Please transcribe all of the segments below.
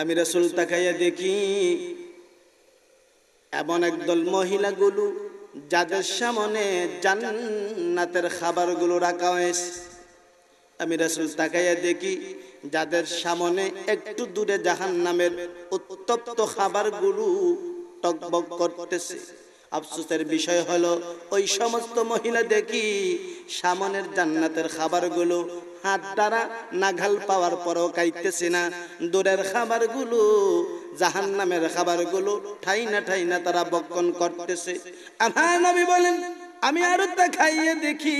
আমি রসুল তাকাইয়া দেখি এমন একদল মহিলাগুলো যাদের সামনে জান্নাতের খাবারগুলো রাখা হয়েছে আমি রসুল তাকাইয়া দেখি যাদের সামনে একটু দূরে জাহান নামের উত্তপ্ত খাবারগুলো টকবক করতেছে আফসোসের বিষয় হলো ওই সমস্ত মহিলা দেখি সামনের জান্নাতের খাবারগুলো হাত দ্বারা নাগাল পাওয়ার পরও কাইতেছি না দূরের খাবার গুলো জাহান নামের খাবার গুলো ঠাই না ঠাই না তারা বক্ষণ করতেছে আর হ্যাঁ নবী বলেন আমি আরো তা খাইয়ে দেখি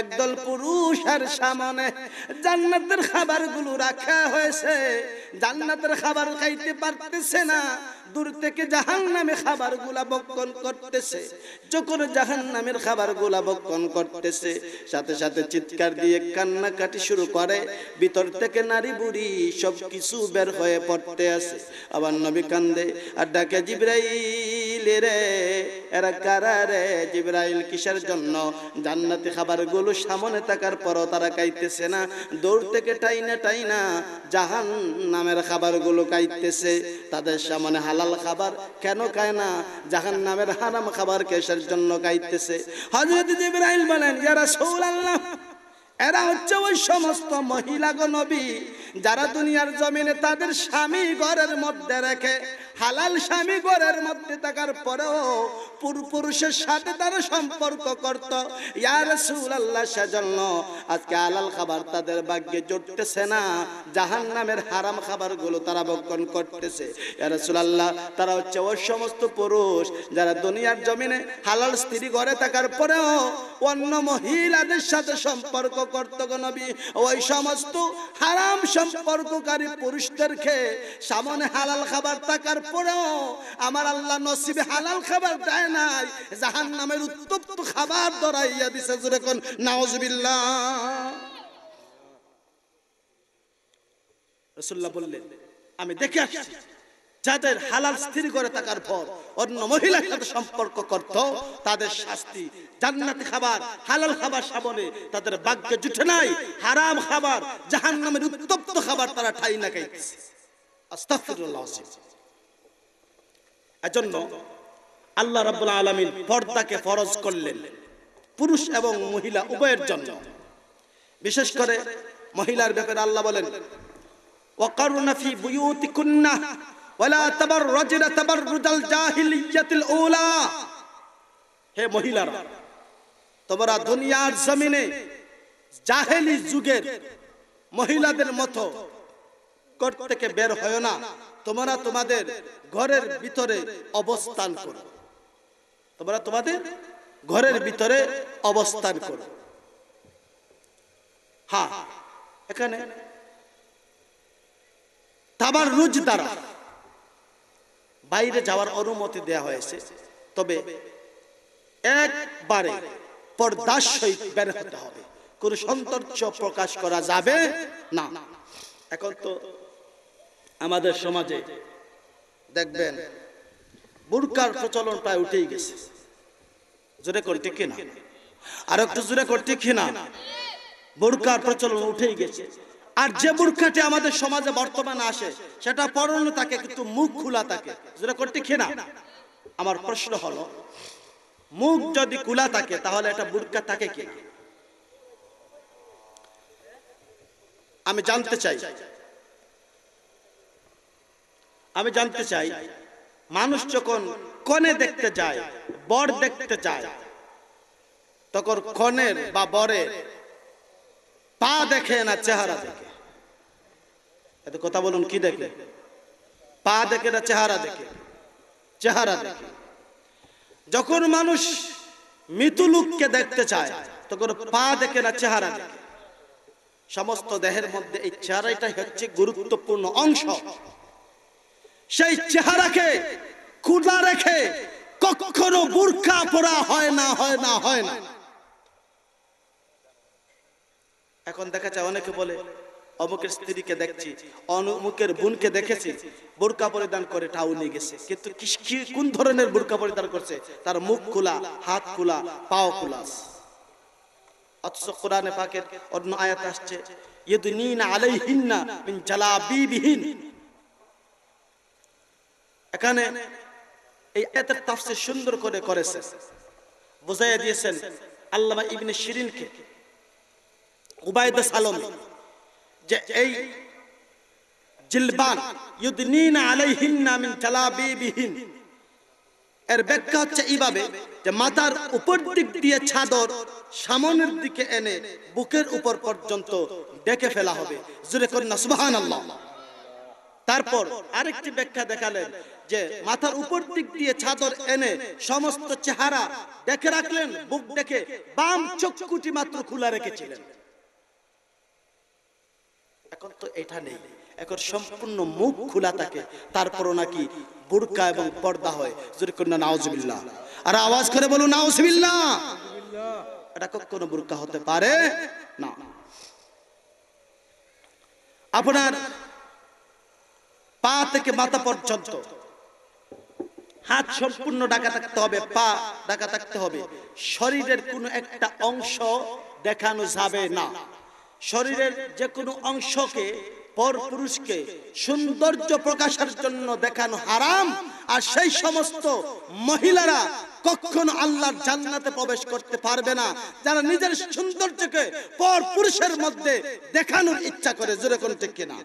একদল পুরুষ আর সামনে জান্নাতের খাবার গুলো রাখা হয়েছে জান্নাতের খাবার খাইতে পারতেছে না দূর থেকে জাহান নামে খাবার গুলা বক্ষণ করতেছে যখন জাহান নামের খাবার গুলা বক্ষণ করতেছে সাথে সাথে চিৎকার দিয়ে কান্নাকাটি শুরু করে ভিতর থেকে নারী বুড়ি সব কিছু বের হয়ে পড়তে আছে আবার নবী কান্দে আর ডাকে জিব্রাইল রে এরা কারা রে জিব্রাইল কিসের জন্য জান্নাতি খাবারগুলো সামনে থাকার পরও তারা কাইতেছে না দৌড় থেকে টাইনা টাইনা জাহান নামের খাবারগুলো কাইতেছে তাদের সামনে হাল হালাল খাবার কেন খায় না জাহান নামের হারাম খাবার কেসের জন্য খাইতেছে হজরত ইব্রাহিম বলেন যারা সৌরাল্লাহ এরা হচ্ছে ওই সমস্ত মহিলা গো নবী যারা দুনিয়ার জমিনে তাদের স্বামী ঘরের মধ্যে রেখে হালাল স্বামী ঘরের মধ্যে থাকার পরেও পূর্বপুরুষের সাথে তারা সম্পর্ক করত ইয়ার আল্লাহ সেজন্য আজকে আলাল খাবার তাদের ভাগ্যে জুটতেছে না জাহান নামের হারাম খাবারগুলো তারা বক্ষণ করতেছে ইয়ার আল্লাহ তারা হচ্ছে ওই সমস্ত পুরুষ যারা দুনিয়ার জমিনে হালাল স্ত্রী ঘরে থাকার পরেও অন্য মহিলাদের সাথে সম্পর্ক করত নবী ওই সমস্ত হারাম সম্পর্ককারী পুরুষদের খেয়ে সামনে হালাল খাবার থাকার পরেও আমার আল্লাহ নসিবে হালাল খাবার দেয় নাই জাহান নামের উত্তপ্ত খাবার দরাইয়া দিছে যেরকম নাওজবিল্লা রসুল্লাহ বললেন আমি দেখে আসছি যাদের হালাল স্থির করে থাকার পর অন্য মহিলার সাথে সম্পর্ক করত তাদের শাস্তি জান্নাতি খাবার হালাল খাবার সাবনে তাদের বাক্যে জুটে নাই হারাম খাবার জাহান নামের উত্তপ্ত খাবার তারা ঠাই না খাইছে আস্তাফিরুল্লাহ এজন্য আল্লাহ রাবুল আলমিন পর্দাকে ফরজ করলেন পুরুষ এবং মহিলা উভয়ের জন্য বিশেষ করে মহিলার ব্যাপারে আল্লাহ বলেন হে তোমরা দুনিয়ার জমিনে যুগের মহিলাদের মতো বের হয় না তোমরা তোমাদের ঘরের ভিতরে অবস্থান করো তোমরা তোমাদের ঘরের ভিতরে অবস্থান করো হ্যাঁ এখানে তাবার রুজ দ্বারা বাইরে যাওয়ার অনুমতি দেয়া হয়েছে তবে একবারে পর্দার বের হতে হবে কোন সন্তর্চ প্রকাশ করা যাবে না এখন তো আমাদের সমাজে দেখবেন বুরকার প্রচলন প্রায় উঠেই গেছে জোরে করতে কিনা আর একটু জোরে করতে কিনা বুরকার প্রচলন উঠেই গেছে আর যে বুরখাটি আমাদের সমাজে বর্তমানে আসে সেটা পরনে থাকে কিন্তু মুখ খোলা থাকে জোরে করতে কিনা আমার প্রশ্ন হলো মুখ যদি খোলা থাকে তাহলে এটা বুরকা থাকে কিনা আমি জানতে চাই আমি জানতে চাই মানুষ যখন কনে দেখতে যায় বর দেখতে যায় তখন কনের বা বরের পা দেখে না চেহারা দেখে এত কথা বলুন কি দেখে পা দেখে না চেহারা দেখে চেহারা দেখে যখন মানুষ মৃত লোককে দেখতে চায় তখন পা দেখে না চেহারা দেখে সমস্ত দেহের মধ্যে এই চেহারাটাই হচ্ছে গুরুত্বপূর্ণ অংশ সেই চেহারাকে খুদা রেখে কখনো বুর্খা পরা হয় না হয় না হয় না এখন দেখা যায় অনেকে বলে অমুকের স্ত্রীকে দেখছি অমুকের বোনকে দেখেছি বোরকা পরিধান করে নিয়ে গেছে কিন্তু কোন ধরনের বোরকা পরিধান করছে তার মুখ খোলা হাত খোলা পাও খোলা অথচ কোরআনে পাকের অন্য আয়াত আসছে ইয়ে দুনিন আলাইহিন্না মিন জালাবিবিহিন এখানে এই আয়াতের তাফসীর সুন্দর করে করেছে বুঝাইয়া দিয়েছেন আল্লামা ইবনে শিরিনকে উবায়দা সালম যে এই জিলবান ইউদনিনা আলাইহিন্না মিন জালাবিবিহিন এর ব্যাখ্যা হচ্ছে এইভাবে যে মাথার উপর দিক দিয়ে চাদর সামনের দিকে এনে বুকের উপর পর্যন্ত ডেকে ফেলা হবে জুরে কন্যা সুবাহান আল্লাহ তারপর আরেকটি ব্যাখ্যা দেখালেন যে মাথার উপর দিক দিয়ে চাদর এনে সমস্ত চেহারা দেখে রাখলেন বুক দেখে বাম চক্ষুটি মাত্র খোলা রেখেছিলেন এখন তো এটা নেই এখন সম্পূর্ণ মুখ খোলা থাকে তারপরও নাকি বুরকা এবং পর্দা হয় যদি কোন নাওজবিল্লা আর আওয়াজ করে বলুন নাওজবিল্লা এটা কখনো বুরকা হতে পারে না আপনার পা থেকে মাথা পর্যন্ত হাত সম্পূর্ণ ডাকা থাকতে হবে পা ডাকা থাকতে হবে শরীরের কোনো একটা অংশ দেখানো যাবে না শরীরের যে কোনো অংশকে পর পুরুষকে সৌন্দর্য প্রকাশের জন্য দেখানো হারাম আর সেই সমস্ত মহিলারা কখনো আল্লাহর জান্নাতে প্রবেশ করতে পারবে না যারা নিজের সৌন্দর্যকে পর পুরুষের মধ্যে দেখানোর ইচ্ছা করে যেরকম ঠিক কিনা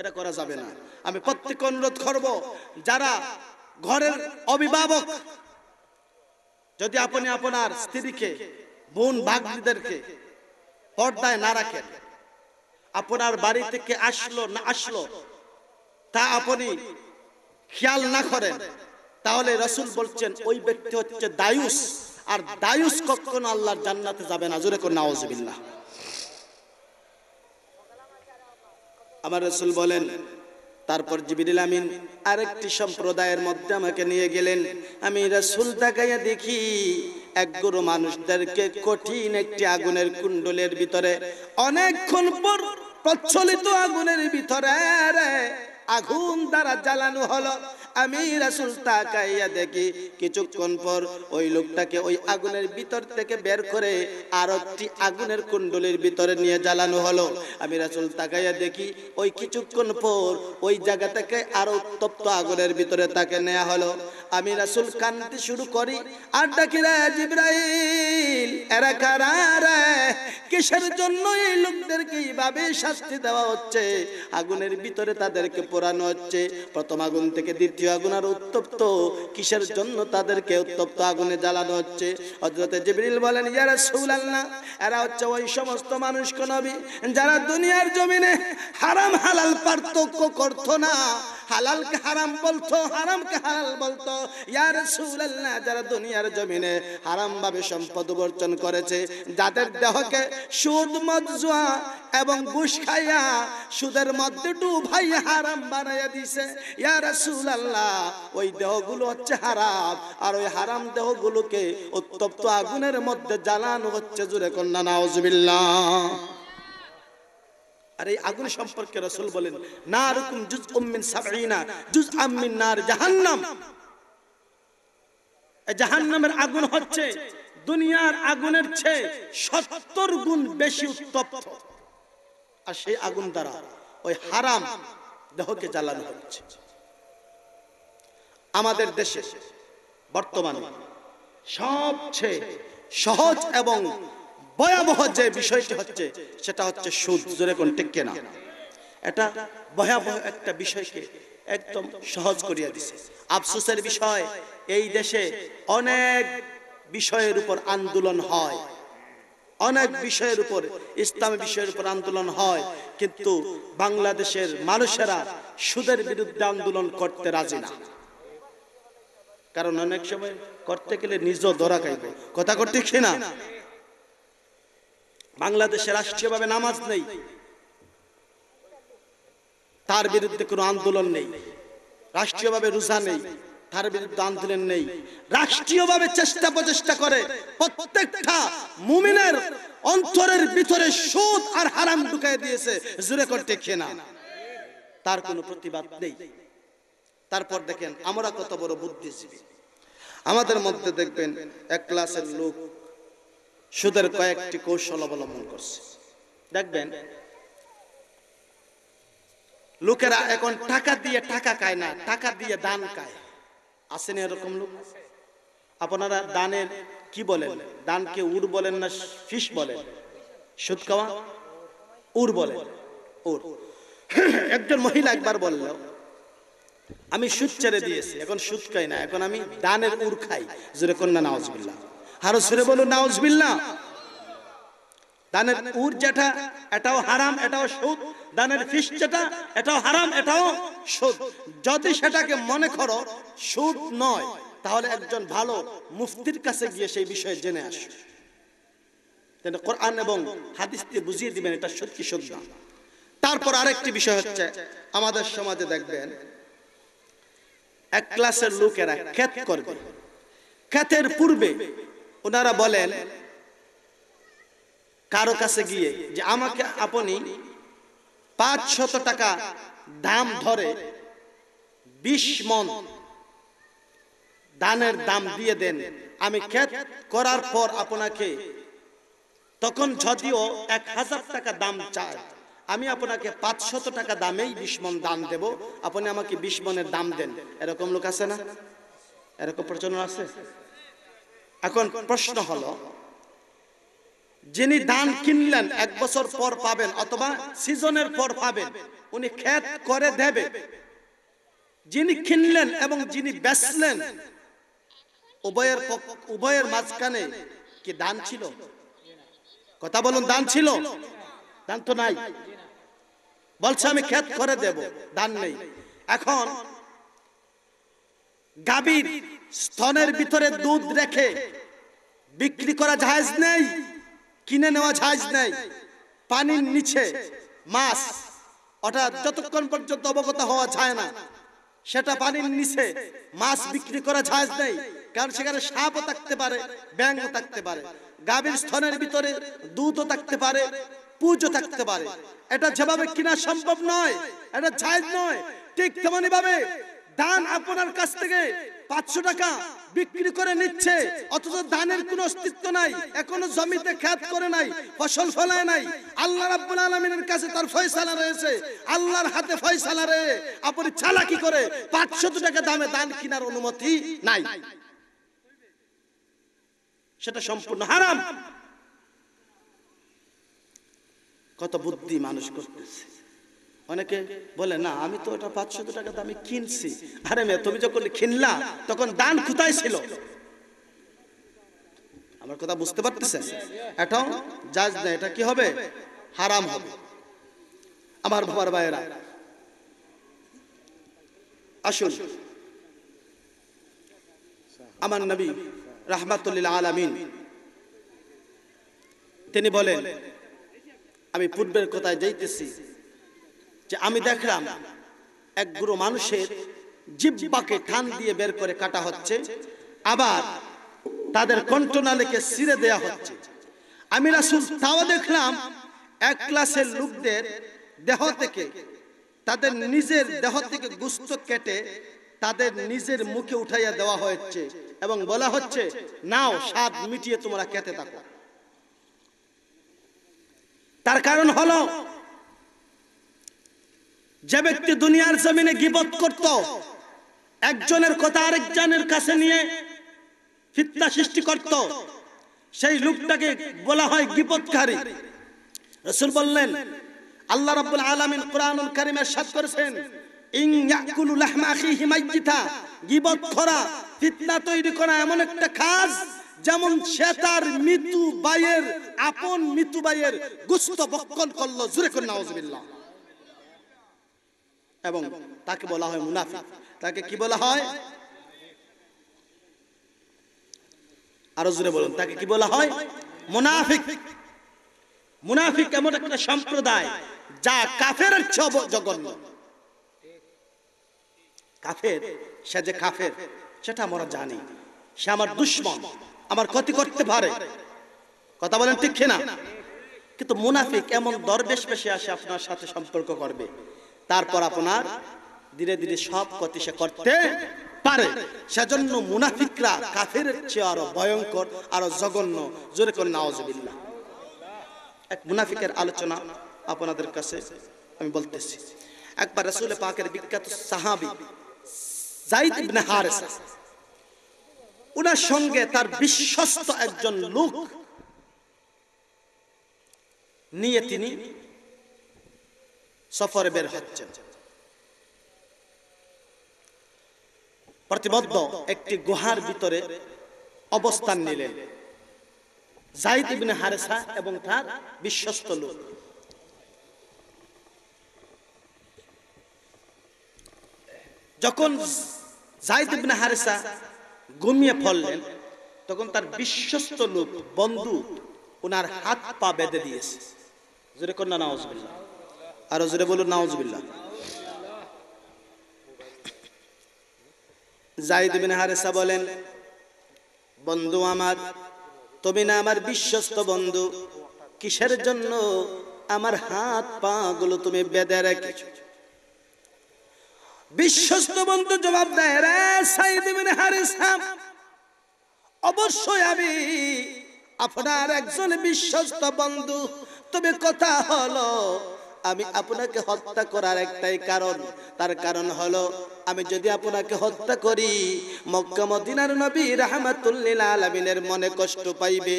এটা করা যাবে না আমি প্রত্যেককে অনুরোধ করব যারা ঘরের অভিভাবক যদি আপনি আপনার স্ত্রীকে বোন ভাগ্নিদেরকে পর্দায় না রাখেন আপনার বাড়ি থেকে আসলো না আসলো তা আপনি খেয়াল না করেন তাহলে রসুল বলছেন ওই ব্যক্তি হচ্ছে দায়ুস আর দায়ুস কখনো আল্লাহর জান্নাতে যাবে না জোরে করে নাওজবিল্লাহ আমার রসুল বলেন তারপর জিবিরিল আমিন আরেকটি সম্প্রদায়ের মধ্যে আমাকে নিয়ে গেলেন আমি রসুল তাকাইয়া দেখি এক গুরু মানুষদেরকে কঠিন একটি আগুনের কুণ্ডলের ভিতরে অনেকক্ষণ পর প্রচলিত আগুনের ভিতরে আগুন দ্বারা জ্বালানো হলো আমি রাসুল তাকাইয়া দেখি কিছুক্ষণ পর ওই লোকটাকে ওই আগুনের ভিতর থেকে বের করে আরবটি আগুনের কুণ্ডলির ভিতরে নিয়ে জ্বালানো হলো আমি রাসুল তাকাইয়া দেখি ওই কিছুক্ষণ পর ওই জায়গা থেকে আরো উত্তপ্ত আগুনের ভিতরে তাকে নেওয়া হলো আমি রাসুল কানতে শুরু করি আর ডাকি রে জিব্রাইল এরা কারা কিসের জন্য এই লোকদেরকে এইভাবে শাস্তি দেওয়া হচ্ছে আগুনের ভিতরে তাদেরকে পোড়ানো হচ্ছে প্রথম আগুন থেকে দ্বিতীয় আগুন আর উত্তপ্ত কিসের জন্য তাদেরকে উত্তপ্ত আগুনে জ্বালানো হচ্ছে হজরতে জিবরিল বলেন ইয়ারা আল্লাহ এরা হচ্ছে ওই সমস্ত মানুষ নবী যারা দুনিয়ার জমিনে হারাম হালাল পার্থক্য করতো না হালালকে হারাম বলতো হারামকে হালাল বলতো ইয়ার সুলাল্লাহ যারা দুনিয়ার জমিনে হারামভাবে সম্পদ বর্জন করেছে যাদের দেহকে সুদ মজুয়া এবং ঘুষ খাইয়া সুদের মধ্যে ডুবাই হারাম বানাইয়া দিছে ইয়া রাসূল আল্লাহ ওই দেহগুলো হচ্ছে হারাম আর ওই হারাম দেহগুলোকে উত্তপ্ত আগুনের মধ্যে জ্বালানো হচ্ছে জুরে কন্যা নাউজুবিল্লাহ আর এই আগুন সম্পর্কে রসুল বলেন না রকম জুজ উম্মিন সাবঈনা জুজ আম্মিন নার জাহান্নাম জাহান্নামের আগুন হচ্ছে দুনিয়ার আগুনের চেয়ে সত্তর গুণ বেশি উত্তপ্ত আর সেই আগুন দ্বারা ওই হারাম দেহকে জ্বালানো হচ্ছে আমাদের দেশে বর্তমানে সবচেয়ে সহজ এবং ভয়াবহ যে বিষয়টি হচ্ছে সেটা হচ্ছে সুদ জোরে কোন টেকে না এটা ভয়াবহ একটা বিষয়কে একদম সহজ করিয়া দিছে আফসোসের বিষয় এই দেশে অনেক বিষয়ের উপর আন্দোলন হয় অনেক বিষয়ের উপর ইসলামী বিষয়ের উপর আন্দোলন হয় কিন্তু বাংলাদেশের মানুষেরা সুদের বিরুদ্ধে আন্দোলন করতে রাজি না কারণ অনেক সময় করতে গেলে নিজও ধরা খাইবে কথা করতে না বাংলাদেশে রাষ্ট্রীয়ভাবে নামাজ নেই তার বিরুদ্ধে কোনো আন্দোলন নেই রাষ্ট্রীয়ভাবে রোজা নেই তার বিরুদ্ধে আন্দোলন নেই রাষ্ট্রীয়ভাবে চেষ্টা প্রচেষ্টা করে প্রত্যেকটা মুমিনের অন্তরের ভিতরে সুদ আর হারাম ঢুকায় দিয়েছে জুড়ে করতে খেয়ে না তার কোনো প্রতিবাদ নেই তারপর দেখেন আমরা কত বড় বুদ্ধিজীবী আমাদের মধ্যে দেখবেন এক ক্লাসের লোক সুদের কয়েকটি কৌশল অবলম্বন করছে দেখবেন লোকেরা এখন টাকা দিয়ে টাকা খায় না টাকা দিয়ে দান খায় আসেন এরকম লোক আপনারা দানের কি বলেন দানকে উড় বলেন না ফিস বলেন সুদ খাওয়া উড় বলেন উড় একজন মহিলা একবার বললো আমি সুদ ছেড়ে দিয়েছি এখন সুদ খাই না এখন আমি দানের উড় খাই যেরকম না নওয়াজ হারো সুরে বলুন নাউজবিল্লা দানের উর যেটা এটাও হারাম এটাও সুদ দানের ফিস যেটা এটাও হারাম এটাও সুদ যদি সেটাকে মনে করো সুদ নয় তাহলে একজন ভালো মুফতির কাছে গিয়ে সেই বিষয়ে জেনে আসো কোরআন এবং হাদিস দিয়ে বুঝিয়ে দিবেন এটা সত্যি সত্য তারপর আরেকটি বিষয় হচ্ছে আমাদের সমাজে দেখবেন এক ক্লাসের লোকেরা ক্ষেত করবে ক্ষেতের পূর্বে ওনারা বলেন কারো কাছে গিয়ে যে আমাকে আপনি পাঁচ শত টাকা দাম ধরে বিশ মন দানের দাম দিয়ে দেন আমি ক্ষেত করার পর আপনাকে তখন যদিও এক হাজার টাকা দাম চায় আমি আপনাকে পাঁচ শত টাকা দামেই বিশ মন দাম দেব আপনি আমাকে বিশ মনের দাম দেন এরকম লোক আছে না এরকম প্রচলন আছে এখন প্রশ্ন হলো যিনি ধান কিনলেন এক বছর পর পাবেন অথবা সিজনের পর পাবেন উনি খেত করে দেবে যিনি কিনলেন এবং যিনি বেচলেন উভয়ের উভয়ের মাঝখানে কি দান ছিল কথা বলুন দান ছিল দান তো নাই বলছে আমি খেত করে দেব দান নেই এখন গাবির স্তনের ভিতরে দুধ রেখে বিক্রি করা জাহাজ নেই কিনে নেওয়া জাহাজ নেই পানির নিচে মাছ অর্থাৎ যতক্ষণ পর্যন্ত অবগত হওয়া যায় না সেটা পানির নিচে মাছ বিক্রি করা জাহাজ নেই কারণ সেখানে সাপও থাকতে পারে ব্যাঙও থাকতে পারে গাবির স্তনের ভিতরে দুধও থাকতে পারে পুজো থাকতে পারে এটা যেভাবে কিনা সম্ভব নয় এটা জাহাজ নয় ঠিক তেমনি ভাবে ধান আপনার কাছ থেকে পাঁচশো টাকা বিক্রি করে নিচ্ছে অথচ ধানের কোন অস্তিত্ব নাই এখনো জমিতে খ্যাত করে নাই ফসল ফলায় নাই আল্লাহ রাব্বুল আলমিনের কাছে তার ফয়সালা রয়েছে আল্লাহর হাতে ফয়সালা রে আপনি চালাকি করে পাঁচশো টাকা দামে ধান কেনার অনুমতি নাই সেটা সম্পূর্ণ হারাম কত বুদ্ধি মানুষ করতেছে অনেকে বলে না আমি তো ওটা পাঁচশত টাকা দামে কিনছি আরে মেয়ে তুমি যখন কিনলা তখন দান কোথায় ছিল আমার কথা বুঝতে পারতেছে এটাও জাজ না এটা কি হবে হারাম হবে আমার বাবার ভাইয়েরা আসুন আমার নবী রাহমাতুল্লিল আলামিন তিনি বলেন আমি পূর্বের কথায় যাইতেছি যে আমি দেখলাম এক গুরু মানুষের জিব্বাকে ঠান দিয়ে বের করে কাটা হচ্ছে আবার তাদের কণ্ঠনালীকে সিরে দেয়া হচ্ছে আমি রাসুল তাও দেখলাম এক ক্লাসের লোকদের দেহ থেকে তাদের নিজের দেহ থেকে গুস্ত কেটে তাদের নিজের মুখে উঠাইয়া দেওয়া হয়েছে এবং বলা হচ্ছে নাও স্বাদ মিটিয়ে তোমরা কেটে থাকো তার কারণ হলো যে ব্যক্তি দুনিয়ার জমিনে গিবত করত একজনের কথা আরেকজনের কাছে নিয়ে ফিতনা সৃষ্টি করত সেই লোকটাকে বলা হয় গিবতকারী রসুল বললেন আল্লাহ রাব্বুল আলামিন কোরআনুল কারীমে সাত করেছেন ইং ইয়াকুলু লাহমা আখিহি মাইয়িতা গিবত করা ফিতনা তৈরি করা এমন একটা কাজ যেমন সে তার মৃত্যু বাইয়ের আপন মৃত্যু বাইয়ের গুস্ত বক্ষণ করলো জুরে করে নাউজুবিল্লাহ এবং তাকে বলা হয় মুনাফিক তাকে কি বলা হয় আরো জোরে বলুন তাকে কি বলা হয় মুনাফিক মুনাফিক এমন একটা সম্প্রদায় যা কাফের জঘন্য কাফের সে যে কাফের সেটা আমরা জানি সে আমার দুশ্মন আমার ক্ষতি করতে পারে কথা বলেন ঠিক কিনা কিন্তু মুনাফিক এমন দরবেশ বেশি আসে আপনার সাথে সম্পর্ক করবে তারপর আপনার ধীরে ধীরে সব ক্ষতি সে করতে পারে সেজন্য মুনাফিকরা কাফের চেয়ে আরো ভয়ঙ্কর আরো জঘন্য জোরে করে নাওজবিল্লা এক মুনাফিকের আলোচনা আপনাদের কাছে আমি বলতেছি একবার রাসূল পাকের বিখ্যাত সাহাবি জাইদ ইবনে হারেসা উনার সঙ্গে তার বিশ্বস্ত একজন লোক নিয়ে তিনি সফরে বের হচ্ছেন প্রতিবদ্ধ একটি গুহার ভিতরে অবস্থান নিলেন জাহিদ ইবনে হারেসা এবং তার বিশ্বস্ত লোক যখন জাহিদ ইবনে হারেসা ঘুমিয়ে পড়লেন তখন তার বিশ্বস্ত লোক বন্ধু ওনার হাত পা বেঁধে দিয়েছে যেরকম না নাউজবিল্লাহ আর জোরে বলুন নাউজবিল্লা জাহিদ বিন হারেসা বলেন বন্ধু আমার না আমার বিশ্বস্ত বন্ধু কিসের জন্য আমার হাত পা গুলো তুমি বেঁধে বিশ্বস্ত বন্ধু জবাব দেয় রে সাইদ বিন হারেসা অবশ্যই আমি আপনার একজন বিশ্বস্ত বন্ধু তুমি কথা হলো আমি আপনাকে হত্যা করার একটাই কারণ তার কারণ হলো আমি যদি আপনাকে হত্যা করি মক্কা মদিনার নবী রাহমাতুল্লিল আলামিনের মনে কষ্ট পাইবে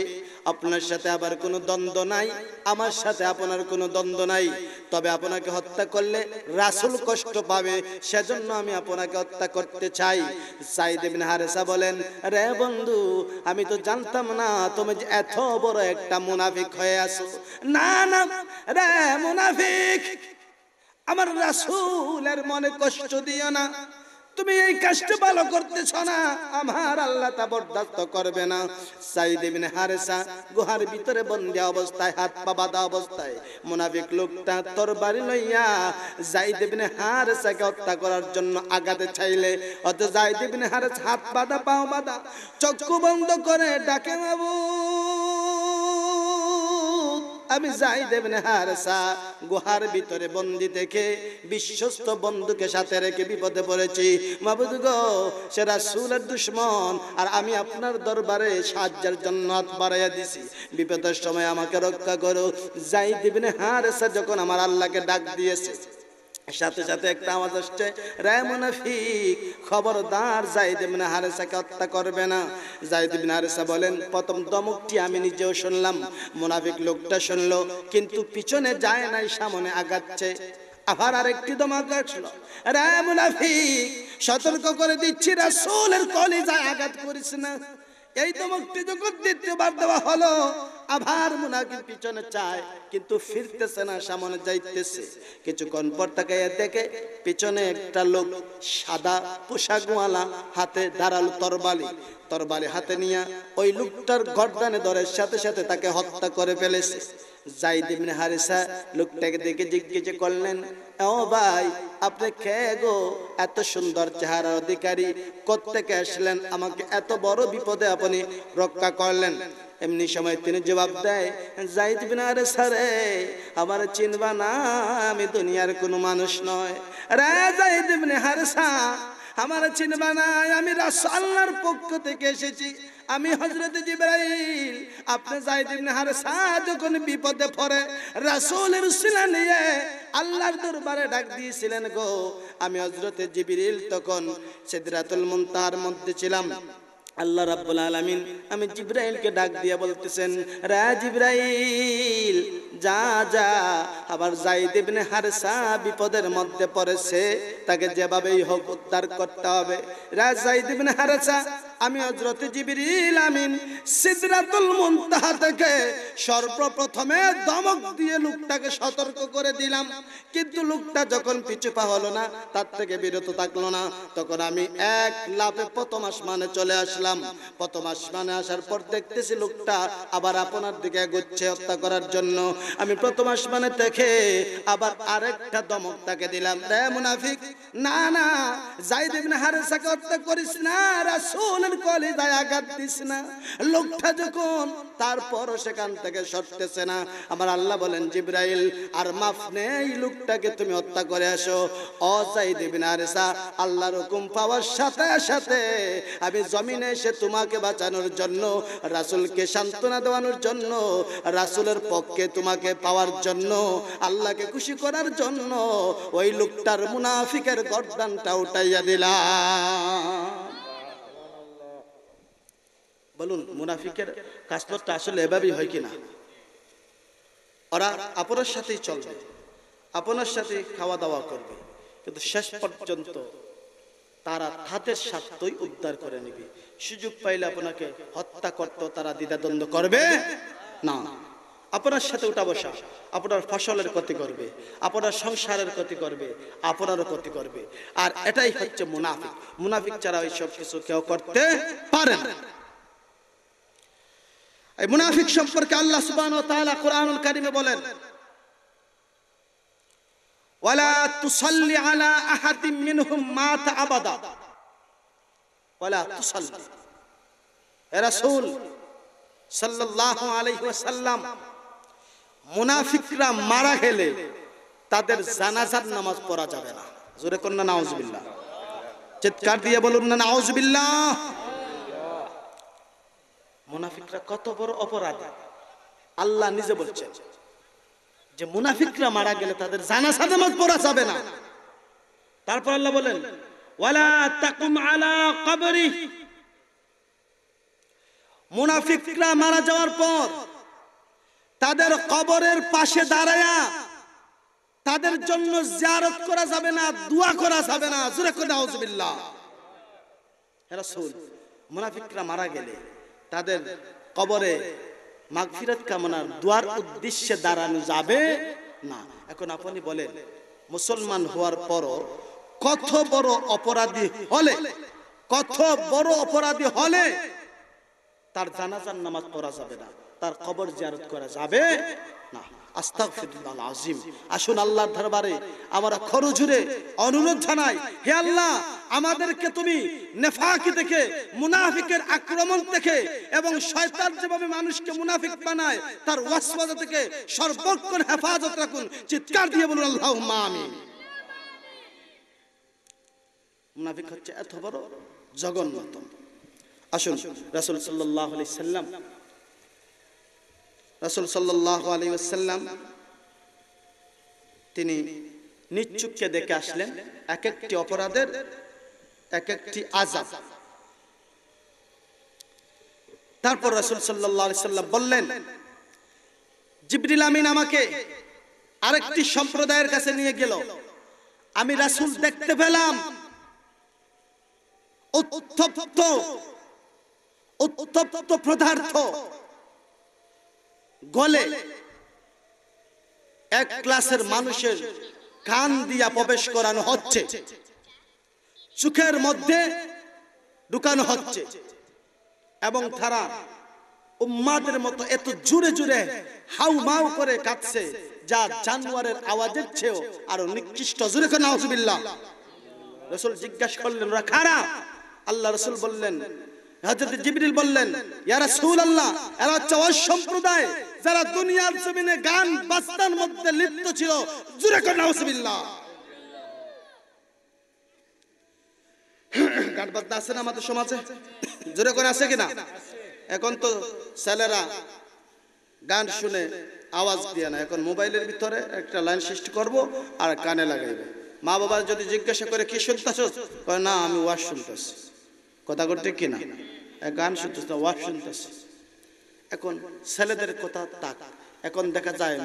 আপনার সাথে আবার কোনো দ্বন্দ্ব নাই আমার সাথে আপনার কোনো দ্বন্দ্ব নাই তবে আপনাকে হত্যা করলে রাসুল কষ্ট পাবে সেজন্য আমি আপনাকে হত্যা করতে চাই সাইদ হারেসা বলেন রে বন্ধু আমি তো জানতাম না তুমি যে এত বড় একটা মুনাফিক হয়ে আসো না না রে মুনাফিক আমার রাসুলের মনে কষ্ট দিও না তুমি এই কাজটা ভালো করতেছ না আমার আল্লাহ তা বরদাস্ত করবে না সাইদ ইবনে হারেসা গুহার ভিতরে বন্দি অবস্থায় হাত পা বাঁধা অবস্থায় মুনাফিক লোকটা তোর বাড়ি লইয়া জাইদ ইবনে হারেসাকে হত্যা করার জন্য আগাতে চাইলে অত জাইদ ইবনে হারেস হাত বাঁধা পাও বাঁধা চক্ষু বন্ধ করে ডাকে বাবু আমি যাই দেবেন হারসা গুহার ভিতরে বন্দি থেকে বিশ্বস্ত বন্ধুকে সাথে রেখে বিপদে পড়েছি মাবুদ গো সে রাসুলের দুশ্মন আর আমি আপনার দরবারে সাহায্যের জন্য হাত বাড়াইয়া দিছি বিপদের সময় আমাকে রক্ষা করো যাই দেবেন হারসা যখন আমার আল্লাহকে ডাক দিয়েছে সাথে সাথে একটা আওয়াজ আসছে রে মুনাফিক খবরদার জাইদ ইবনে হারেসাকে হত্যা করবে না জাইদ ইবনে হারেসা বলেন প্রথম দমকটি আমি নিজেও শুনলাম মুনাফিক লোকটা শুনলো কিন্তু পিছনে যায় নাই সামনে আগাচ্ছে আবার আরেকটি দমক আসলো রে মুনাফিক সতর্ক করে দিচ্ছি রাসূলের কলিজায় আঘাত করিস না এই দমকটি যখন দ্বিতীয়বার দেওয়া হলো আবার মুনাফিক পিছনে চায় কিন্তু ফিরতেছে না সামনে যাইতেছে কিছুক্ষণ পর তাকাইয়া দেখে পিছনে একটা লোক সাদা পোশাকওয়ালা হাতে দাঁড়ালো তরবালি তরবালি হাতে নিয়ে ওই লোকটার গর্দানে ধরে সাথে সাথে তাকে হত্যা করে ফেলেছে জাইদ ইবনে হারিসা লোকটাকে দেখে জিজ্ঞেস করলেন ও ভাই আপনি কে গো এত সুন্দর চেহারা অধিকারী কোত্থেকে আসলেন আমাকে এত বড় বিপদে আপনি রক্ষা করলেন এমনি সময় তিনি জবাব দেয় জাইদ বিন আরে সারে আমার চিনবা না আমি দুনিয়ার কোনো মানুষ নয় রে জাইদ বিন হারসা আমার চিনবা না আমি রাস আল্লাহর পক্ষ থেকে এসেছি আমি হজরত জিব্রাইল আপনি যাইদ ইবনে হারসা যখন বিপদে পড়ে রাসূলের সিলা নিয়ে আল্লাহর দরবারে ডাক দিয়েছিলেন গো আমি হজরত জিবরিল তখন সিদরাতুল মুনতাহার মধ্যে ছিলাম আল্লাহ রাব্বুল আলামিন আমি জিব্রাইলকে ডাক দিয়ে বলতেছেন রা জিব্রাইল যা যা আবার যাইদ ইবনে হারসা বিপদের মধ্যে পড়েছে তাকে যেভাবেই হোক উদ্ধার করতে হবে রা যাইদ ইবনে হারসা আমি হজরত জিবরিল আমিন সিদরাতুল মুনতাহা থেকে সর্বপ্রথমে দমক দিয়ে লোকটাকে সতর্ক করে দিলাম কিন্তু লোকটা যখন পিছু পা হলো না তার থেকে বিরত থাকলো না তখন আমি এক লাভে প্রথম আসমানে চলে আসলাম প্রথম আসমানে আসার পর দেখতেছি লোকটা আবার আপনার দিকে গুচ্ছে হত্যা করার জন্য আমি প্রথম আসমানে দেখে আবার আরেকটা দমক তাকে দিলাম রে মুনাফিক না না জাইদ ইবনে হারেসাকে হত্যা করিস না রাসূল কলে কলেজায় আঘাত দিস না লোকটা যখন তারপরও সেখান থেকে সরতেছে না আমার আল্লাহ বলেন জিব্রাইল আর মাফ নেই লোকটাকে তুমি হত্যা করে আসো অচাই দেবি না রে স্যার আল্লাহর পাওয়ার সাথে সাথে আমি জমিনে এসে তোমাকে বাঁচানোর জন্য রাসুলকে সান্ত্বনা দেওয়ানোর জন্য রাসুলের পক্ষে তোমাকে পাওয়ার জন্য আল্লাহকে খুশি করার জন্য ওই লোকটার মুনাফিকের গর্দানটা উঠাইয়া দিলাম বলুন মুনাফিকের কাজপত্র আসলে এভাবেই হয় কি না ওরা আপনার সাথেই চলবে আপনার সাথে খাওয়া দাওয়া করবে কিন্তু শেষ পর্যন্ত তারা হাতের স্বার্থই উদ্ধার করে নেবে সুযোগ পাইলে আপনাকে হত্যা করতে তারা দ্বিধাদ্বন্দ্ব করবে না আপনার সাথে উঠা বসা আপনার ফসলের ক্ষতি করবে আপনার সংসারের ক্ষতি করবে আপনারও ক্ষতি করবে আর এটাই হচ্ছে মুনাফিক মুনাফিক ছাড়া ওই সব কিছু কেউ করতে পারে না এই মুনাফিক সম্পর্কে আল্লাহ সুবান ও তালা কোরআনুল কারিমে বলেন ওয়ালা তুসাল্লি আলা মিনহুম আবাদা ওয়ালা তুসাল্লি এ রাসূল সাল্লাল্লাহু আলাইহি ওয়াসাল্লাম মুনাফিকরা মারা গেলে তাদের জানাজার নামাজ পড়া যাবে না জোরে কন্যা বিল্লাহ চিৎকার দিয়ে বলুন না বিল্লাহ মুনাফিকরা কত বড় অপরাধী আল্লাহ নিজে বলছেন যে মুনাফিকরা মারা গেলে তাদের জানা সাথে মত পড়া যাবে না তারপর আল্লাহ বলেন ওয়ালা তাকুম আলা কবরি মুনাফিকরা মারা যাওয়ার পর তাদের কবরের পাশে দাঁড়ায়া তাদের জন্য জিয়ারত করা যাবে না দোয়া করা যাবে না জুরে হে রাসূল মুনাফিকরা মারা গেলে তাদের কবরে মাগফিরাত কামনার দুয়ার উদ্দেশ্যে দাঁড়ানো যাবে না এখন আপনি বলেন মুসলমান হওয়ার পরও কত বড় অপরাধী হলে কত বড় অপরাধী হলে তার জানাজার নামাজ পড়া যাবে না তার কবর জিয়ারত করা যাবে না আস্তাগফিরুল্লাহ আজিম আসুন আল্লাহর দরবারে আমরা খরজুরে অনুরোধ জানাই হে আল্লাহ আমাদেরকে তুমি নেফাকি দেখে মুনাফিকের আক্রমণ থেকে এবং শয়তান যেভাবে মানুষকে মুনাফিক বানায় তার ওয়াসওয়াজা থেকে সর্বক্ষণ হেফাজত রাখুন চিৎকার দিয়ে বলুন আল্লাহ আমি মুনাফিক হচ্ছে এত বড় জগন্নাতম আসুন রাসূল সাল্লাল্লাহু আলাইহি সাল্লাম রাসূল সাল্লাল্লাহু আলাইহি ওয়াসাল্লাম তিনি নিচ্ছুককে দেখে আসলেন এক একটি অপরাধের এক একটি আজাব তারপর রসুল সাল্লা সাল্লাম বললেন জিবরিল আমিন আমাকে আরেকটি সম্প্রদায়ের কাছে নিয়ে গেল আমি রাসুল দেখতে পেলাম উত্তপ্ত উত্তপ্ত পদার্থ গলে এক ক্লাসের মানুষের কান দিয়া প্রবেশ করানো হচ্ছে সুখের মধ্যে ঢুকানো হচ্ছে এবং তারা উম্মাদের মতো এত জুড়ে জুড়ে হাউ মাউ করে কাঁদছে যা জানুয়ারের আওয়াজের চেয়েও আরো নিকৃষ্ট জুড়ে কেন হাউসবিল্লা রসুল জিজ্ঞাসা করলেন ওরা খারা আল্লাহ রসুল বললেন হজরত জিবরিল বললেন ইয়া আল্লাহ এরা হচ্ছে সম্প্রদায় যারা দুনিয়ার জমিনে গান বাস্তার মধ্যে লিপ্ত ছিল জুড়ে কেন হাউসবিল্লা গান আছে না আমাদের সমাজে জোরে করে আছে কিনা এখন তো ছেলেরা গান শুনে আওয়াজ দিয়ে না এখন মোবাইলের ভিতরে একটা লাইন সৃষ্টি করব আর কানে লাগাইবে মা বাবা যদি জিজ্ঞাসা করে কি শুনতেছ না আমি ওয়াজ শুনতেছি কথা করতে কি না গান শুনতেছি না ওয়াজ শুনতেছি এখন ছেলেদের কথা তাক এখন দেখা যায়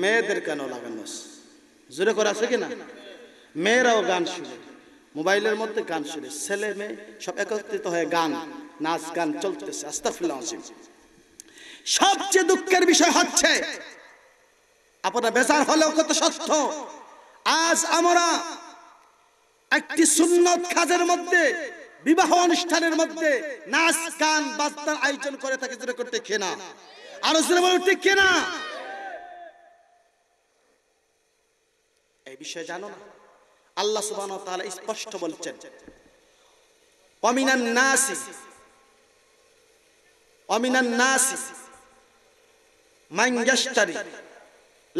মেয়েদের কেন লাগানো জোরে করে আছে কিনা মেয়েরাও গান শুনে মোবাইলের মধ্যে গান শুনে ছেলে মেয়ে সব একত্রিত হয়ে গান নাচ গান চলতেছে আস্তাফুল্লাহ সবচেয়ে দুঃখের বিষয় হচ্ছে আপনার বেচার হলেও কত সত্য আজ আমরা একটি সুন্নত কাজের মধ্যে বিবাহ অনুষ্ঠানের মধ্যে নাচ গান বাজনার আয়োজন করে থাকে যেটা করতে কেনা আরো জোরে করতে কেনা এই বিষয়ে জানো না আল্লাহ সুবান তাহলে স্পষ্ট বলছেন অমিনান নাসি অমিনান নাসি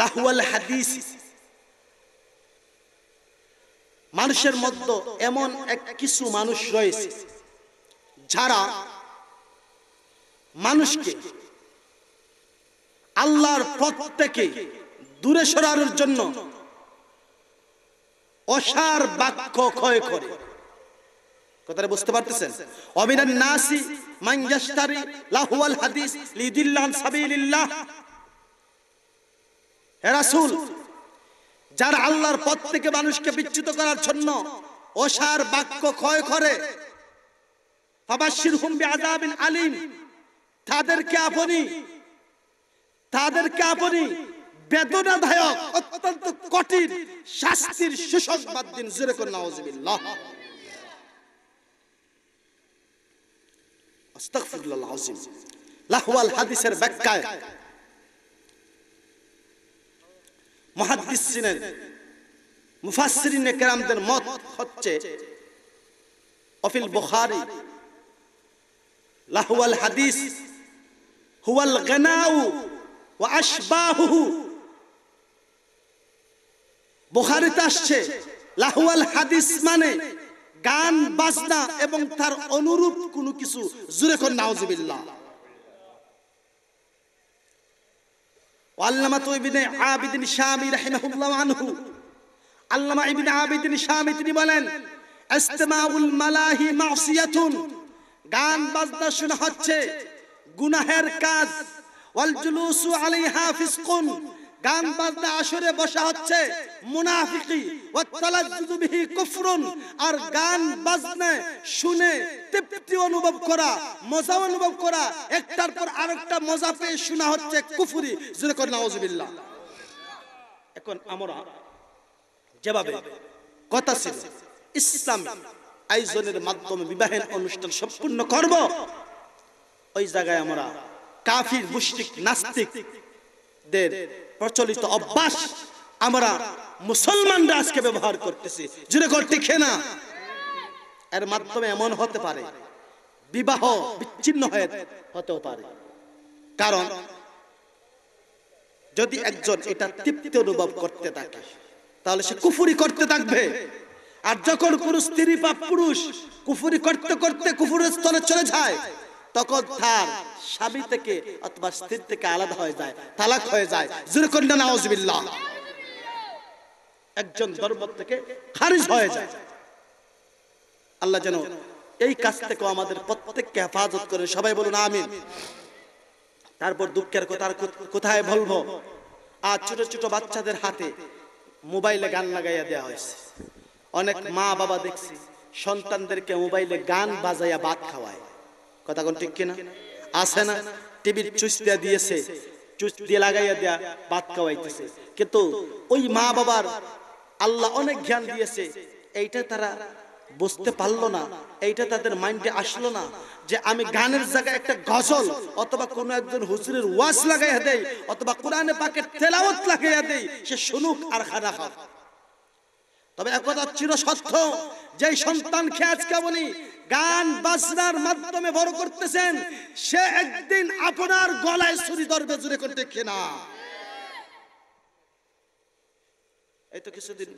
লাহুয়াল হাদিস মানুষের মধ্যে এমন এক কিছু মানুষ রয়েছে যারা মানুষকে আল্লাহর পথ থেকে দূরে সরানোর জন্য অসার বাক্য ক্ষয় করে কথাটা বুঝতে পারতেছেন অমিনান নাসি মান লাহুয়াল হাদিস লিদিল্লান সাবিলিল্লাহ হে রাসূল যারা আল্লাহর পথ থেকে মানুষকে বিচ্যুত করার জন্য অসার বাক্য ক্ষয় করে ফাবাশশিরহুম বিআযাবিন আলিম তাদেরকে আপনি তাদেরকে আপনি বেদনাদায়ক অত্যন্ত কঠিন শাস্তির সুসংবাদ দিন জোরে করে নাউজুবিল্লাহ লাহওয়াল মত হচ্ছে অফিল বুখারী লাহওয়াল হাদিস হুয়াল গানাউ ওয়া বোহারিতে আসছে লাহুয়াল হাদিস মানে গান বাজনা এবং তার অনুরূপ কোনো কিছু জুরে কর নাউজুবিল্লাহ আল্লামা তো আবিদিন রাহিমাহুল্লাহ আনহু আল্লামা আবিদিন তিনি বলেন মালাহি মাসিয়াতুন গান বাজনা শোনা হচ্ছে গুনাহের কাজ ওয়াল জুলুসু আলাইহা ফিসকুন গান বাজনা আসরে বসা হচ্ছে মুনাফিকি বিহি কুফরুন আর গান বাজনে শুনে তৃপ্তি অনুভব করা মজা অনুভব করা একটার পর আরেকটা মজা পেয়ে শোনা হচ্ছে কুফরি জোরে করে নাউজুবিল্লাহ এখন আমরা যেভাবে কথা ছিল ইসলাম আয়োজনের মাধ্যমে বিবাহের অনুষ্ঠান সম্পূর্ণ করব ওই জায়গায় আমরা কাফির মুশরিক নাস্তিক দের প্রচলিত অভ্যাস আমরা মুসলমানরা আজকে ব্যবহার করতেছি যেটা করতে খেনা এর মাধ্যমে এমন হতে পারে বিবাহ বিচ্ছিন্ন হয়ে হতেও পারে কারণ যদি একজন এটা তৃপ্তি অনুভব করতে থাকে তাহলে সে কুফুরি করতে থাকবে আর যখন কোন স্ত্রী বা পুরুষ কুফুরি করতে করতে কুফুরের স্থলে চলে যায় তখন তার স্বামী থেকে অথবা স্ত্রীর থেকে আলাদা হয়ে যায় তালাক হয়ে যায় জুরে কন্যা নাউজবিল্লাহ একজন ধর্ম থেকে খারিজ হয়ে যায় আল্লাহ যেন এই কাজ থেকে আমাদের প্রত্যেককে হেফাজত করে সবাই বলুন আমি তারপর দুঃখের কথা কোথায় বলবো আর ছোট ছোট বাচ্চাদের হাতে মোবাইলে গান লাগাইয়া দেওয়া হয়েছে অনেক মা বাবা দেখছি সন্তানদেরকে মোবাইলে গান বাজাইয়া ভাত খাওয়ায় কথা কোন ঠিক কিনা আছে না টিভির চুইস দেয়া দিয়েছে চুইস দিয়ে লাগাইয়া দেয়া ভাত খাওয়াইতেছে কিন্তু ওই মা বাবার আল্লাহ অনেক জ্ঞান দিয়েছে এইটা তারা বুঝতে পারলো না এইটা তাদের মাইন্ডে আসলো না যে আমি গানের জায়গায় একটা গজল অথবা কোন একজন হুসুরের ওয়াজ লাগাইয়া দেই অথবা কোরআনে পাকে তেলাওয়াত লাগাইয়া দেই সে শুনুক আর খানা খাওয়া তবে একথা সত্য যে সন্তানকে আজকে বলি গান বাজনার মাধ্যমে বড় করতেছেন সে একদিন আপনার গলায় ছুরি ধরবে জুড়ে করতে কেনা এই তো কিছুদিন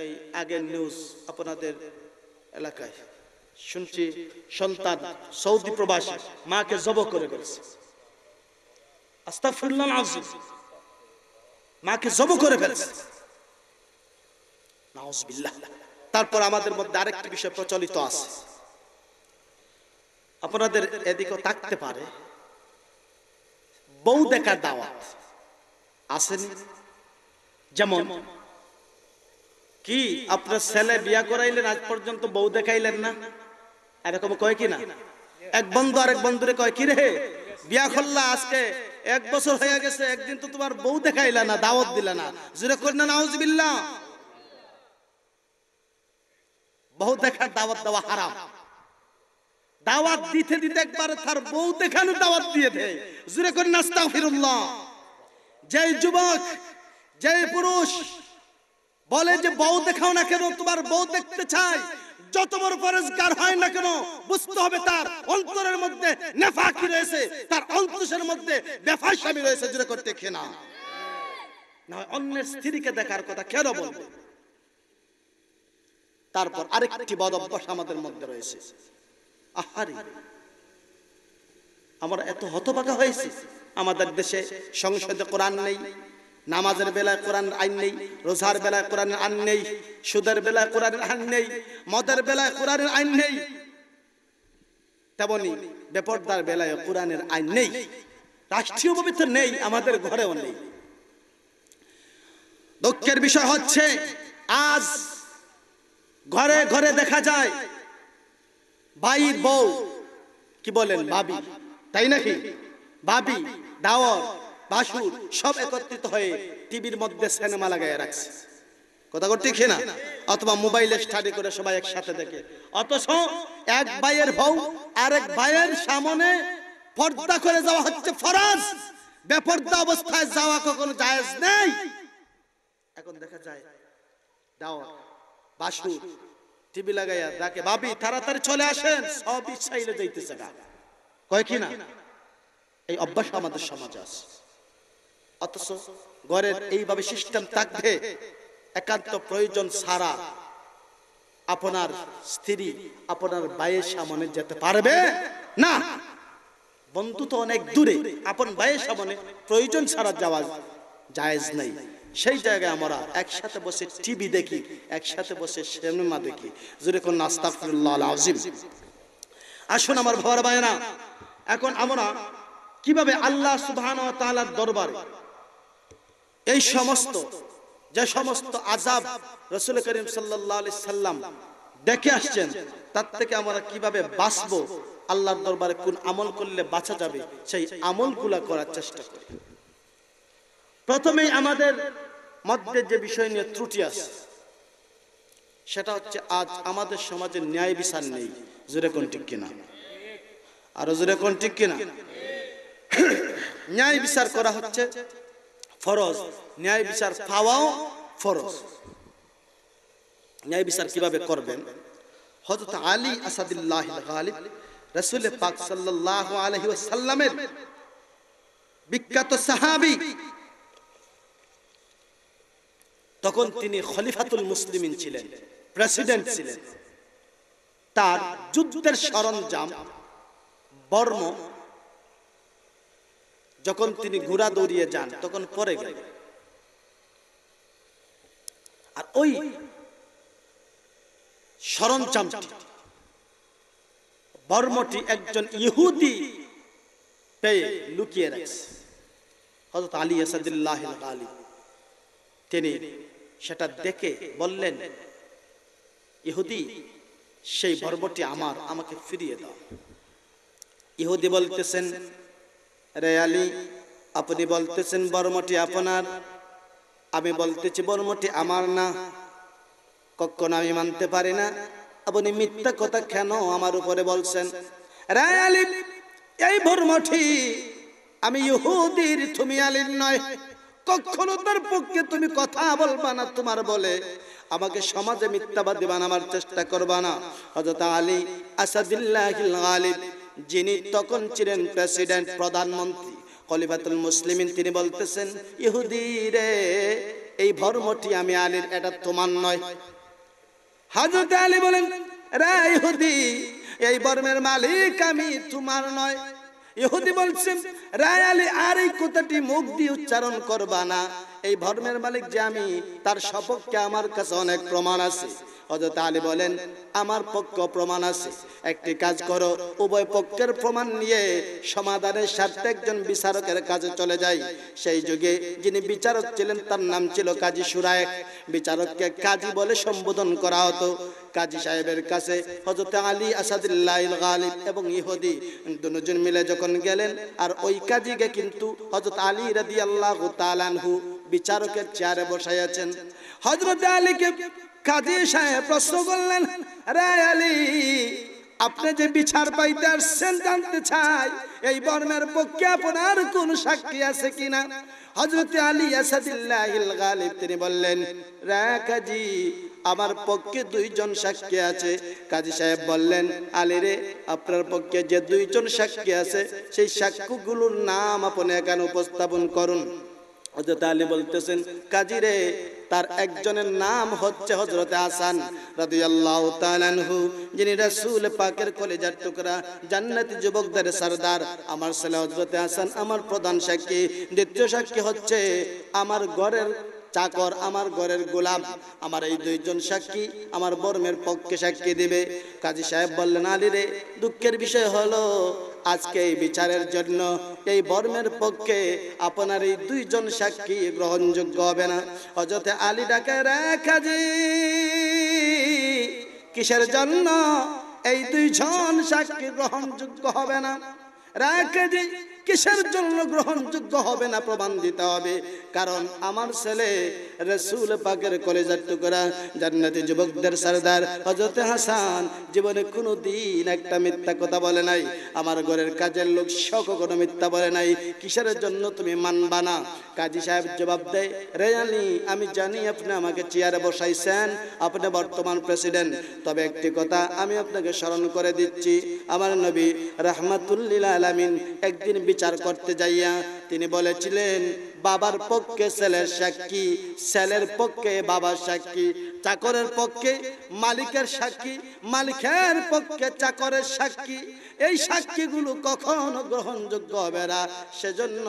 এই আগের নিউজ আপনাদের এলাকায় শুনছি সন্তান সৌদি প্রবাসী মাকে জব করে ফেলেছে আস্তাফুল্লাহ মাকে জব করে ফেলেছে তারপর আমাদের মধ্যে আরেকটি বিষয় প্রচলিত আছে আপনাদের এদিকে থাকতে পারে বউ দেখার দাওয়াত আছেন যেমন কি আপনার ছেলে বিয়া করাইলেন আজ পর্যন্ত বউ দেখাইলেন না এরকম কয় কি না এক বন্ধু আরেক বন্ধুরে কয় কি রে বিয়া করল আজকে এক বছর হয়ে গেছে একদিন তো তোমার বউ দেখাইলা না দাওয়াত দিলা না জুরে করেন না বহু দেখার দাওয়াত দেওয়া হারাম দাওয়াত দিতে দিতে একবার তার বউ দেখানো দাওয়াত দিয়ে দেয় জুড়ে করে নাস্তা ফিরুল্লাহ যে যুবক যে পুরুষ বলে যে বউ দেখাও না কেন তোমার বউ দেখতে চাই যত বড় পরিষ্কার হয় না কেন বুঝতে হবে তার অন্তরের মধ্যে নেফাকি রয়েছে তার অন্তরের মধ্যে বেফাসামি রয়েছে জুড়ে করতে খেনা না অন্যের স্ত্রীকে দেখার কথা কেন বলবো তারপর আরেকটি বদ অভ্যাস আমাদের মধ্যে রয়েছে আহারি আমরা এত হতবাগা হয়েছি আমাদের দেশে সংসদে কোরআন নেই নামাজের বেলায় কোরআন আইন নেই রোজার বেলায় কোরআন আইন নেই সুদের বেলায় কোরআন আইন নেই মদের বেলায় কোরআন আইন নেই তেমনি বেপরদার বেলায় কোরআনের আইন নেই রাষ্ট্রীয়ভাবে তো নেই আমাদের ঘরেও নেই দুঃখের বিষয় হচ্ছে আজ ঘরে ঘরে দেখা যায় ভাই বউ কি বলেন বাবি তাই নাকি বাবি দাওয়ার বাসুর সব একত্রিত হয়ে টিভির মধ্যে সিনেমা লাগাইয়া রাখছে কথা করতে খে না অথবা মোবাইলে স্টাডি করে সবাই একসাথে দেখে অথচ এক ভাইয়ের বউ আরেক ভাইয়ের সামনে পর্দা করে যাওয়া হচ্ছে ফরাজ বেপর্দা অবস্থায় যাওয়া কখনো জায়েজ নেই এখন দেখা যায় দাওয়া বাসুর টিভি লাগাইয়া তাকে ভাবি তাড়াতাড়ি চলে আসেন সব ইচ্ছাইলে ইলে যাইতেছে না কয় কি না এই অভ্যাস আমাদের সমাজে আছে অথচ ঘরের এইভাবে সিস্টেম থাকবে একান্ত প্রয়োজন ছাড়া আপনার স্ত্রী আপনার ভাইয়ের সামনে যেতে পারবে না বন্ধু তো অনেক দূরে আপন ভাইয়ের সামনে প্রয়োজন ছাড়া যাওয়া জায়েজ নাই সেই জায়গায় আমরা একসাথে বসে টিভি দেখি একসাথে বসে সিনেমা দেখি যেরকম কোন আজিম আসুন আমার ভর বায়না এখন আমরা কিভাবে আল্লাহ সুবহান ও দরবারে এই সমস্ত যে সমস্ত আজাব রসুল করিম সাল্লাহ সাল্লাম দেখে আসছেন তার থেকে আমরা কিভাবে বাঁচবো আল্লাহর দরবারে কোন আমল করলে বাঁচা যাবে সেই আমলগুলা করার চেষ্টা করি প্রথমেই আমাদের মধ্যে যে বিষয় নিয়ে ত্রুটি আছে সেটা হচ্ছে আজ আমাদের সমাজে ন্যায় বিচার নেই জোরে কোন ঠিক কিনা আরো জোরে কোন ঠিক কিনা ন্যায় বিচার করা হচ্ছে ফরজ ন্যায় বিচার পাওয়াও ফরজ ন্যায় বিচার কিভাবে করবেন হজরত আলী আসাদুল্লাহ গালিব রাসূল পাক সাল্লাল্লাহু আলাইহি ওয়াসাল্লামের বিখ্যাত সাহাবী তখন তিনি খলিফাতুল মুসলিমিন ছিলেন প্রেসিডেন্ট ছিলেন তার যুদ্ধের সরঞ্জাম বর্ম যখন তিনি ঘোড়া দৌড়িয়ে যান তখন পরে গেল আর ওই সরঞ্জাম বর্মটি একজন ইহুদি পেয়ে লুকিয়ে রাখছে হজরত আলী আসাদুল্লাহ আলী তিনি সেটা দেখে বললেন ইহুদি সেই বর্বটি আমার আমাকে ফিরিয়ে দাও ইহুদি বলতেছেন রে আলী আপনি বলতেছেন বর্মটি আপনার আমি বলতেছি বর্মটি আমার না কখন আমি মানতে পারি না আপনি মিথ্যা কথা কেন আমার উপরে বলছেন রায় আলী এই বর্মটি আমি ইহুদির তুমি আলীর নয় কখনো তার পক্ষে তুমি কথা বলবা না তোমার বলে আমাকে সমাজে মিথ্যাবাদী বানাবার চেষ্টা করবা না হজরত আলী আসাদুল্লাহ আলী যিনি তখন ছিলেন প্রেসিডেন্ট প্রধানমন্ত্রী খলিফাতুল মুসলিমিন তিনি বলতেছেন ইহুদি রে এই ধর্মটি আমি আলীর এটা তোমার নয় হযরত আলী বলেন রা ইহুদি এই বর্মের মালিক আমি তোমার নয় ইহুদি বলছেন রায়ালে আর এই কথাটি মুখ দিয়ে উচ্চারণ করবা না এই ধর্মের মালিক যে আমি তার সপক্ষে আমার কাছে অনেক প্রমাণ আছে হজরত আলী বলেন আমার পক্ষ প্রমাণ আছে একটি কাজ করো উভয় পক্ষের প্রমাণ নিয়ে সমাধানের স্বার্থে একজন বিচারকের কাজে চলে যাই সেই যুগে যিনি বিচারক ছিলেন তার নাম ছিল কাজী সুরায়ক বিচারককে কাজী বলে সম্বোধন করা হতো কাজী সাহেবের কাছে হজরত আলী আসাদুল্লাহ গালিব এবং ইহুদি দুজন মিলে যখন গেলেন আর ওই কাজীকে কিন্তু হজরত আলী রাদি আল্লাহ তালানহু বিচারকের চেয়ারে বসাইয়াছেন হজরত আলীকে কাজী সাহেব প্রশ্ন করলেন আপনি যে বিচার পাইতে আসছেন জানতে চাই এই বর্ণের পক্ষে আপনার কোন সাক্ষী আছে কিনা হজরত আলী আসাদিল্লাহিল গালিব তিনি বললেন আমার পক্ষে দুইজন সাক্ষী আছে কাজী সাহেব বললেন আলী রে আপনার পক্ষে যে দুইজন সাক্ষী আছে সেই সাক্ষ্যগুলোর নাম আপনি এখানে উপস্থাপন করুন হজরত আলী বলতেছেন কাজিরে তার একজনের নাম হচ্ছে হজরত আসান রাদিয়াল্লাহু আনহু যিনি রাসূল পাকের কলেজার টুকরা জান্নাতি যুবকদের সরদার আমার ছেলে হজরত আসান আমার প্রধান সাক্ষী দ্বিতীয় সাক্ষী হচ্ছে আমার ঘরের চাকর আমার ঘরের গোলাপ আমার এই দুইজন সাক্ষী আমার বর্মের পক্ষে সাক্ষী দিবে কাজী সাহেব বললেন আলী রে দুঃখের বিষয় হলো আজকে এই বিচারের জন্য এই বর্মের পক্ষে আপনার এই দুইজন সাক্ষী গ্রহণযোগ্য হবে না অযথা আলী ডাকে রেখাজি কিসের জন্য এই দুইজন সাক্ষী গ্রহণযোগ্য হবে না রেখাজি কিসের জন্য গ্রহণযোগ্য হবে না প্রমাণ দিতে হবে কারণ আমার ছেলে রসুল পাকের কলেজার টুকরা জান্নাতি যুবকদের সর্দার হজরত হাসান জীবনে কোনো দিন একটা মিথ্যা কথা বলে নাই আমার ঘরের কাজের লোক শখ কোনো মিথ্যা বলে নাই কিসের জন্য তুমি মানবা না কাজী সাহেব জবাব দেয় রেয়ানি আমি জানি আপনি আমাকে চেয়ারে বসাইছেন আপনি বর্তমান প্রেসিডেন্ট তবে একটি কথা আমি আপনাকে স্মরণ করে দিচ্ছি আমার নবী রাহমাতুল্লিল আলামিন একদিন বিচার করতে যাইয়া তিনি বলেছিলেন বাবার পক্ষে ছেলের সাক্ষী ছেলের পক্ষে বাবার সাক্ষী চাকরের পক্ষে মালিকের সাক্ষী মালিকের পক্ষে চাকরের সাক্ষী এই সাক্ষীগুলো কখনো গ্রহণযোগ্য হবে না সেজন্য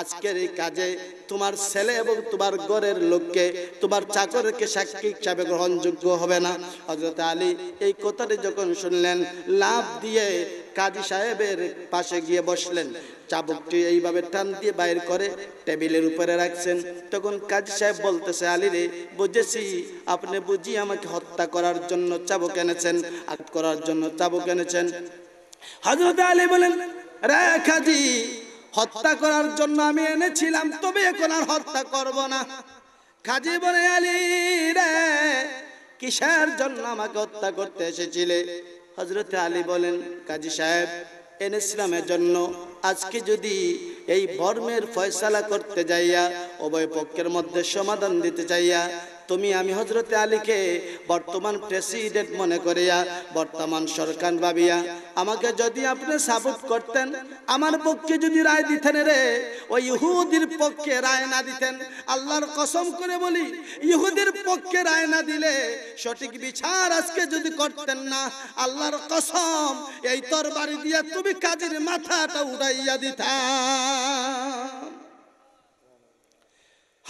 আজকের এই কাজে তোমার ছেলে এবং তোমার ঘরের লোককে তোমার চাকরকে সাক্ষী হিসাবে গ্রহণযোগ্য হবে না হজরত আলী এই কথাটি যখন শুনলেন লাভ দিয়ে কাজী সাহেবের পাশে গিয়ে বসলেন চাবুকটি এইভাবে টান দিয়ে বাইর করে টেবিলের উপরে রাখছেন তখন কাজী সাহেব বলতেছে আলী রে বুঝেছি আপনি বুঝি আমাকে হত্যা করার জন্য চাবুক এনেছেন আট করার জন্য চাবুক এনেছেন হজরত আলী বলেন রে কাজী হত্যা করার জন্য আমি এনেছিলাম তবে এখন আর হত্যা করব না কাজী বলে আলী রে কিসের জন্য আমাকে হত্যা করতে এসেছিলে হজরত আলী বলেন কাজী সাহেব এনেছিলামের জন্য আজকে যদি এই বর্মের ফয়সালা করতে যাইয়া উভয় পক্ষের মধ্যে সমাধান দিতে চাইয়া তুমি আমি হজরতে আলীকে বর্তমান প্রেসিডেন্ট মনে করিয়া বর্তমান সরকার ভাবিয়া আমাকে যদি আপনি সাপোর্ট করতেন আমার পক্ষে যদি রায় দিতেন রে ওই ইহুদির পক্ষে রায় না দিতেন আল্লাহর কসম করে বলি ইহুদির পক্ষে রায় না দিলে সঠিক বিচার আজকে যদি করতেন না আল্লাহর কসম এই তরবারি দিয়া তুমি কাজের মাথাটা উড়াইয়া দিতাম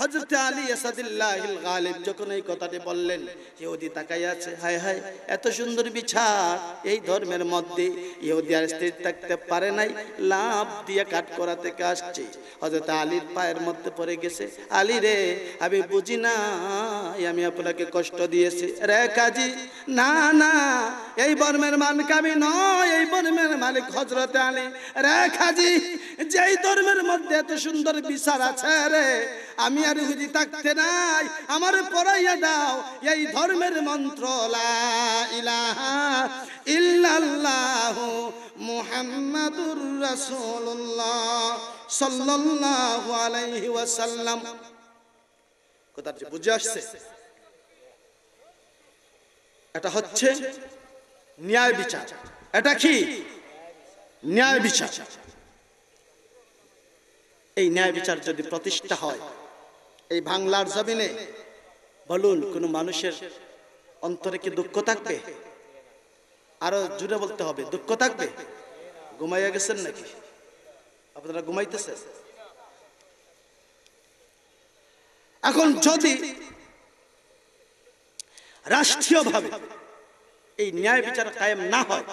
হজরত আলী আসাদুল্লাহিল গালিব যখন এই কথাটি বললেন ইহুদি তাকাই আছে হায় হায় এত সুন্দর বিছা এই ধর্মের মধ্যে ইহুদি আর স্থির থাকতে পারে নাই লাভ দিয়ে কাট করা থেকে আসছে হজরত আলীর পায়ের মধ্যে পড়ে গেছে আলী রে আমি বুঝি না আমি আপনাকে কষ্ট দিয়েছি রে কাজী না না এই বর্মের মালিক আমি নয় এই বর্মের মালিক হজরত আলী রে কাজী যেই ধর্মের মধ্যে এত সুন্দর বিচার আছে রে আমি আর যদি থাকতে নাই আমার পড়াইয়া দাও এই ধর্মের মন্ত্র লা রাসূলুল্লাহ সাল্লাল্লাহু আলাইহি ওয়াসাল্লাম কথা বুঝে আসছে এটা হচ্ছে ন্যায় বিচার এটা কি ন্যায় বিচার এই ন্যায় বিচার যদি প্রতিষ্ঠা হয় এই বাংলার জমিনে বলুন কোন মানুষের অন্তরে কি দুঃখ থাকবে আরো জুড়ে বলতে হবে দুঃখ থাকবে ঘুমাইয়া গেছেন নাকি আপনারা ঘুমাইতেছে এখন যদি রাষ্ট্রীয় ভাবে এই ন্যায় বিচার কায়েম না হয়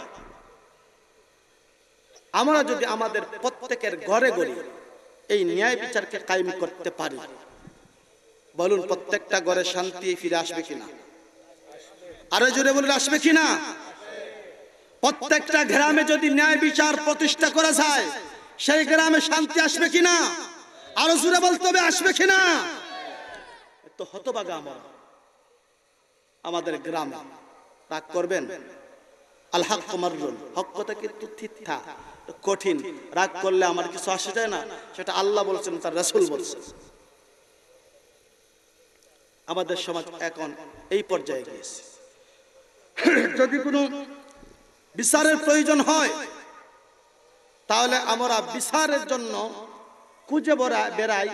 আমরা যদি আমাদের প্রত্যেকের ঘরে গড়ি এই ন্যায় বিচারকে কায়েম করতে পারি বলুন প্রত্যেকটা ঘরে শান্তি ফিরে আসবে কিনা আরে জোরে বলুন আসবে কিনা প্রত্যেকটা গ্রামে যদি ন্যায় বিচার প্রতিষ্ঠা করা যায় সেই গ্রামে শান্তি আসবে কিনা আরো জোরে বলতে হবে আসবে কিনা তো হতবাগা আমার আমাদের গ্রাম রাগ করবেন আল্লাহ কমারুল কিন্তু থিথা কঠিন রাগ করলে আমার কিছু আসে যায় না সেটা আল্লাহ বলছেন তার রাসুল বলছেন আমাদের সমাজ এখন এই পর্যায়ে গিয়েছে যদি কোনো বিচারের প্রয়োজন হয় তাহলে আমরা বিচারের জন্য খুঁজে বড়া বেড়াই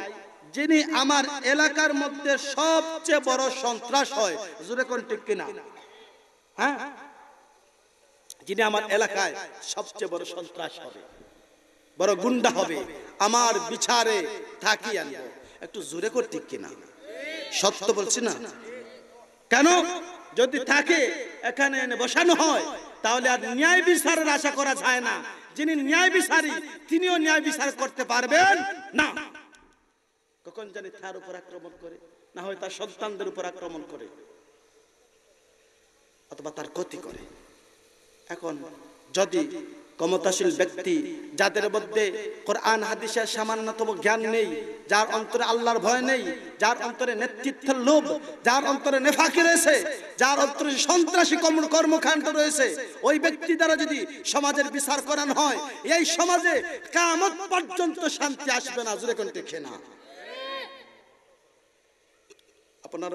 যিনি আমার এলাকার মধ্যে সবচেয়ে বড় সন্ত্রাস হয় জোরে করে ঠিক কিনা হ্যাঁ যিনি আমার এলাকায় সবচেয়ে বড় সন্ত্রাস হবে বড় গুন্ডা হবে আমার বিচারে থাকি আনবো একটু জোরে কর ঠিক কিনা সত্য বলছি না কেন যদি থাকে এখানে এনে বসানো হয় তাহলে আর ন্যায় বিচারের আশা করা যায় না যিনি ন্যায় বিচারী তিনিও ন্যায় বিচার করতে পারবেন না কখন জানি তার উপর আক্রমণ করে না হয় তার সন্তানদের উপর আক্রমণ করে অথবা তার ক্ষতি করে এখন যদি ক্ষমতাশীল ব্যক্তি যাদের মধ্যে কোরআন হাদিসের সামান্যতম জ্ঞান নেই যার অন্তরে আল্লাহর ভয় নেই যার অন্তরে নেতৃত্বের লোভ যার অন্তরে নেফাকি রয়েছে যার অন্তরে সন্ত্রাসী কর্মকাণ্ড রয়েছে ওই ব্যক্তি দ্বারা যদি সমাজের বিচার করান হয় এই সমাজে কামত পর্যন্ত শান্তি আসবে না জুড়ে কোনটি খেনা আপনার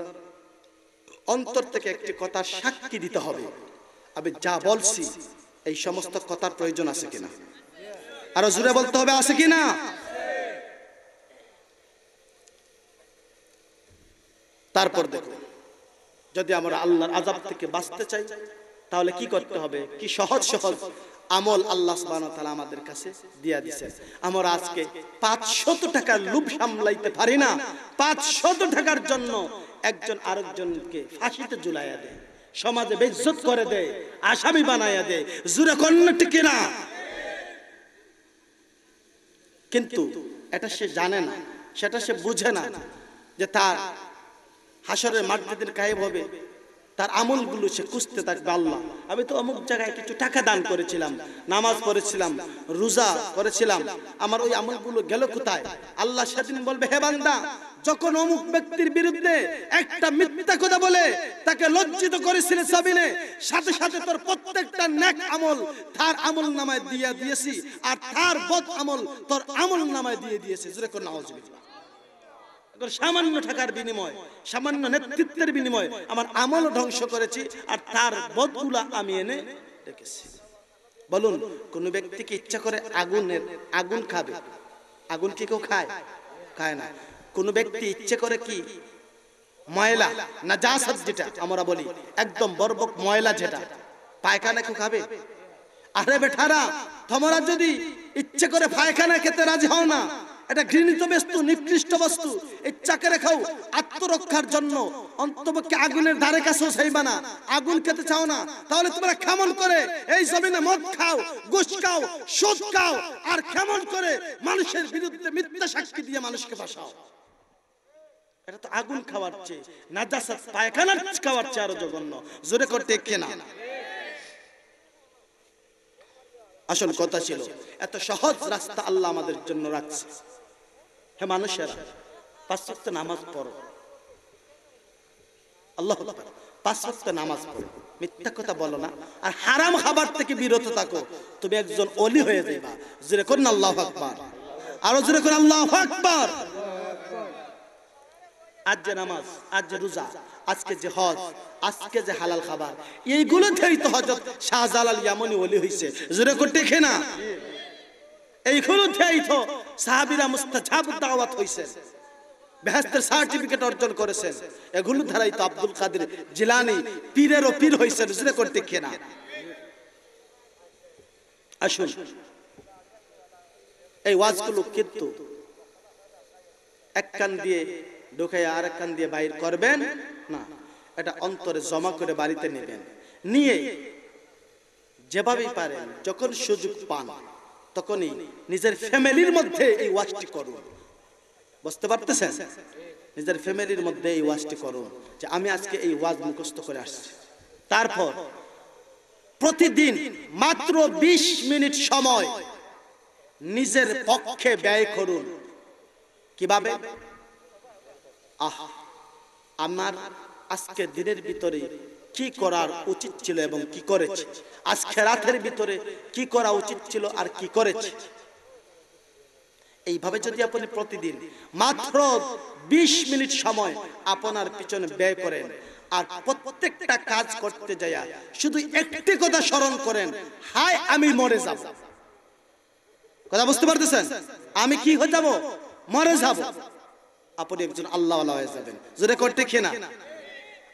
অন্তর থেকে একটি কথা সাক্ষী দিতে হবে আমি যা বলছি এই সমস্ত কথার প্রয়োজন আছে কিনা আরো জুড়ে বলতে হবে আছে কিনা তারপর দেখো যদি আমরা আল্লাহর আজাব থেকে বাঁচতে চাই তাহলে কি করতে হবে কি সহজ সহজ আমল আল্লাহ আমাদের কাছে দিয়া দিছে আমরা আজকে পাঁচশত টাকার লুপ সামলাইতে পারি না পাঁচশত টাকার জন্য একজন আরেকজনকে ফাঁসিতে জুলাইয়া দেয় সমাজে বেজ্জত করে দেয় আসামি বানাইয়া দেয় জুরে কন্যাটি কিনা কিন্তু এটা সে জানে না সেটা সে বুঝে না যে তার হাসরের মাঠ যেদিন কায়েব হবে তার আমলগুলো সে খুঁজতে থাকবে আল্লাহ আমি তো অমুক জায়গায় কিছু টাকা দান করেছিলাম নামাজ পড়েছিলাম রোজা করেছিলাম আমার ওই আমলগুলো গেল কোথায় আল্লাহ সেদিন বলবে হে বান্দা যখন অমুক ব্যক্তির বিরুদ্ধে একটা মিথ্যা কথা বলে তাকে লজ্জিত করেছিল সাবিলে সাথে সাথে তোর প্রত্যেকটা ন্যাক আমল তার আমল নামায় দিয়ে দিয়েছি আর তার বদ আমল তোর আমল নামায় দিয়ে দিয়েছে যেরকম নাওয়াজ সামান্য টাকার বিনিময় সামান্য নেতৃত্বের বিনিময় আমার আমল ধ্বংস করেছি আর তার বদগুলা আমি এনে রেখেছি বলুন কোন ব্যক্তিকে ইচ্ছা করে আগুনের আগুন খাবে আগুন কি কেউ খায় খায় না কোন ব্যক্তি ইচ্ছে করে কি ময়লা না জাসাদ যেটা আমরা বলি একদম বরবক ময়লা যেটা পায়খানা কেউ খাবে আরে বেঠারা তোমরা যদি ইচ্ছে করে পায়খানা খেতে রাজি হও না এটা ঘৃণিত বস্তু নিকৃষ্ট বস্তু এই চাকে রেখাও আত্মরক্ষার জন্য অন্তপক্ষে আগুনের ধারে কাছেও সেই বানা আগুন খেতে চাও না তাহলে তোমরা খেমন করে এই জমিনে মদ খাও গুস খাও সুদ খাও আর খেমন করে মানুষের বিরুদ্ধে মিথ্যা সাক্ষী দিয়ে মানুষকে ফাঁসাও এটা তো আগুন খাওয়ার চেয়ে নাজাসাত পায়খানা খাওয়ার চেয়ে আরো জঘন্য জোরে করতে কেনা আসল কথা ছিল এত সহজ রাস্তা আল্লাহ আমাদের জন্য রাখছে হে মানুষের পাশ্চাত্য নামাজ পড়ো আল্লাহ পাশ্চাত্য নামাজ পড়ো মিথ্যা কথা বলো না আর হারাম খাবার থেকে বিরত থাকো তুমি একজন অলি হয়ে যাবা জোরে করুন আল্লাহ আকবার আরো জোরে করুন আল্লাহ আকবার আজ যে নামাজ আজ যে রোজা আজকে যে হজ আজকে যে হালাল খাবার এইগুলোতেই তো হজরত শাহজালাল ইয়ামনি অলি হইছে জোরে করতে খে না এইগুলো দেয়াই তো সাহাবিরা মুস্তাজাব দাওয়াত হইছেন বেহেস্তের সার্টিফিকেট অর্জন করেছেন এগুলো ধারাই তো আব্দুল কাদের জিলানি পীরের ও পীর হইছেন জুড়ে করতে কেনা আসুন এই ওয়াজগুলো কিন্তু এক কান দিয়ে ঢুকে আর এক কান দিয়ে বাইর করবেন না এটা অন্তরে জমা করে বাড়িতে নেবেন নিয়ে যেভাবেই পারেন যখন সুযোগ পান তখনই নিজের ফ্যামিলির মধ্যে এই ওয়াজটি করো বুঝতে পারতেছেন নিজের ফ্যামিলির মধ্যে এই ওয়াজটি করো যে আমি আজকে এই ওয়াজ মুখস্থ করে আসছি তারপর প্রতিদিন মাত্র ২০ মিনিট সময় নিজের পক্ষে ব্যয় করুন কিভাবে আহ আমার আজকে দিনের ভিতরে কি করার উচিত ছিল এবং কি করেছে আজ খেরাতের ভিতরে কি করা উচিত ছিল আর কি করেছে এইভাবে যদি আপনি প্রতিদিন মাত্র ২০ মিনিট সময় আপনার পিছনে ব্যয় করেন আর প্রত্যেকটা কাজ করতে যায়া শুধু একটি কথা স্মরণ করেন হায় আমি মরে যাব কথা বুঝতে পারতেছেন আমি কি হয়ে যাব মরে যাব আপনি একজন আল্লাহ হয়ে যাবেন যদি করতে খেয়ে না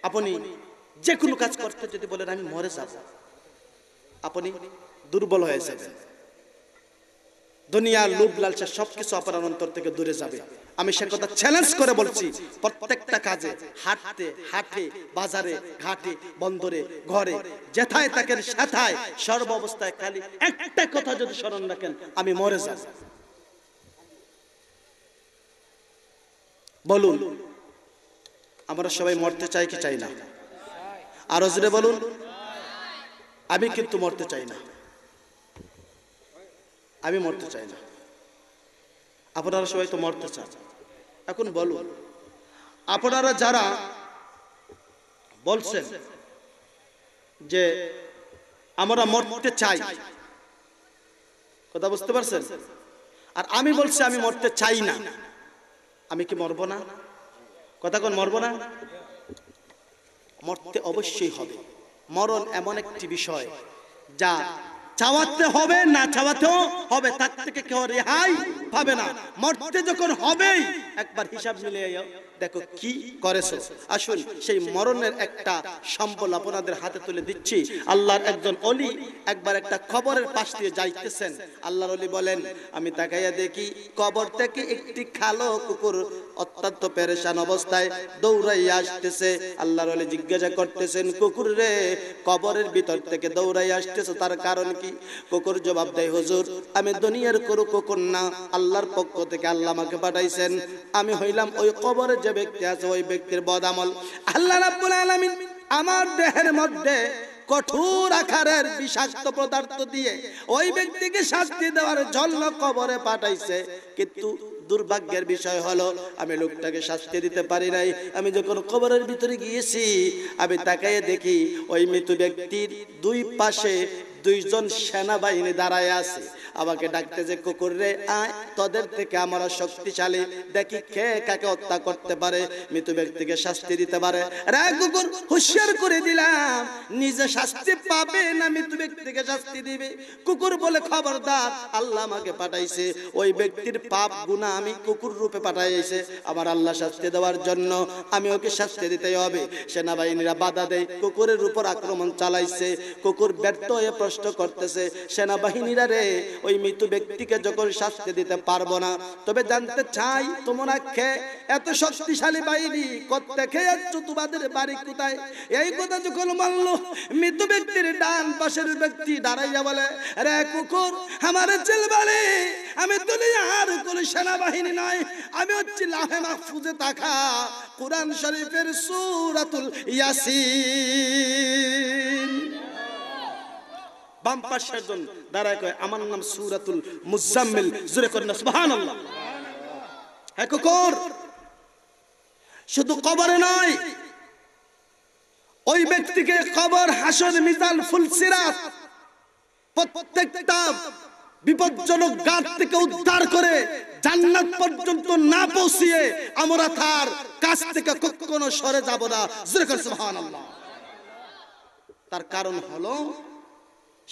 আপনি যে কোনো কাজ করতে যদি বলেন আমি মরে যাব আপনি দুর্বল হয়ে যাবেন দুনিয়া লোভ লালসা সবকিছু আপনার অন্তর থেকে দূরে যাবে আমি সে কথা চ্যালেঞ্জ করে বলছি প্রত্যেকটা কাজে হাঁটতে হাটে বাজারে ঘাটে বন্দরে ঘরে যেথায় তাকে সেথায় সর্ব অবস্থায় খালি একটা কথা যদি স্মরণ রাখেন আমি মরে যাব বলুন আমরা সবাই মরতে চাই কি চাই না আরো জোরে বলুন আমি কিন্তু মরতে চাই না আমি মরতে চাই না আপনারা সবাই তো মরতে চান এখন বলুন আপনারা যারা বলছেন যে আমরা মরতে চাই কথা বুঝতে পারছেন আর আমি বলছি আমি মরতে চাই না আমি কি মরবো না কথা কোন মরবো না মরতে অবশ্যই হবে মরণ এমন একটি বিষয় যা চাওয়াতে হবে না চাওয়াতেও হবে তার থেকে কেউ রেহাই পাবে না মরতে যখন হবেই একবার হিসাব মিলে দেখো কি করেছো আসুন সেই মরণের একটা সম্বল আপনাদের হাতে তুলে দিচ্ছি আল্লাহর একজন অলি একবার একটা খবরের পাশ দিয়ে যাইতেছেন আল্লাহর অলি বলেন আমি তাকাইয়া দেখি কবর থেকে একটি খালো কুকুর অত্যন্ত পেরেশান অবস্থায় দৌড়াইয়া আসতেছে আল্লাহর অলি জিজ্ঞাসা করতেছেন কুকুর রে কবরের ভিতর থেকে দৌড়াই আসতেছে তার কারণ কি কুকুর জবাব দেয় হুজুর আমি দুনিয়ার কোনো কুকুর না আল্লাহর পক্ষ থেকে আল্লাহ আমাকে পাঠাইছেন আমি হইলাম ওই কবরে যে ব্যক্তি আছে ওই ব্যক্তির বদামল আল্লাহ রাব্বুল আলামিন আমার দেহের মধ্যে কঠোর আকারের বিষাক্ত পদার্থ দিয়ে ওই ব্যক্তিকে শাস্তি দেওয়ার জন্য কবরে পাঠাইছে কিন্তু দুর্ভাগ্যের বিষয় হলো আমি লোকটাকে শাস্তি দিতে পারি নাই আমি যখন কবরের ভিতরে গিয়েছি আমি তাকাইয়ে দেখি ওই মৃত ব্যক্তির দুই পাশে দুইজন সেনাবাহিনী দাঁড়ায় আছে আমাকে ডাকতে যে কুকুর রে আয় তোদের থেকে আমরা শক্তিশালী দেখি কে কাকে হত্যা করতে পারে মৃত ব্যক্তিকে শাস্তি দিতে পারে রে কুকুর হুশিয়ার করে দিলাম নিজে শাস্তি পাবে না মৃত ব্যক্তিকে শাস্তি দিবে কুকুর বলে খবরদার আল্লাহ আমাকে পাঠাইছে ওই ব্যক্তির পাপ গুণা আমি কুকুর রূপে পাঠাইছে আমার আল্লাহ শাস্তি দেওয়ার জন্য আমি ওকে শাস্তি দিতে হবে সেনাবাহিনীরা বাধা দেয় কুকুরের উপর আক্রমণ চালাইছে কুকুর ব্যর্থ হয়ে প্রশ্ন করতেছে সেনাবাহিনীরা রে ওই মৃত ব্যক্তিকে যখন শাস্তি দিতে পারবো না তবে জানতে চাই তোমার খে এত শক্তিশালী বাহিনী করতে খেয়ে যাচ্ছ তোমাদের বাড়ি কোথায় এই কথা যখন মানল মৃত ব্যক্তির ডান পাশের ব্যক্তি দাঁড়াইয়া বলে রে কুকুর আমার চেলবালে আমি দুনিয়ার কোন সেনাবাহিনী নয় আমি হচ্ছি লাহে মাহফুজে তাকা কোরআন শরীফের সুরাতুল ইয়াসিন বাম পাশের জন দাঁড়ায় কয় আমার নাম সুরাতুল মুজাম্মিল হ্যাঁ কুকুর শুধু কবরে নয় ওই ব্যক্তিকে কবর হাসর প্রত্যেকটা বিপজ্জনক গাছ থেকে উদ্ধার করে জান্নাত পর্যন্ত না পৌঁছিয়ে আমরা তার কাছ থেকে কখনো সরে যাব না সুবহানাল্লাহ তার কারণ হলো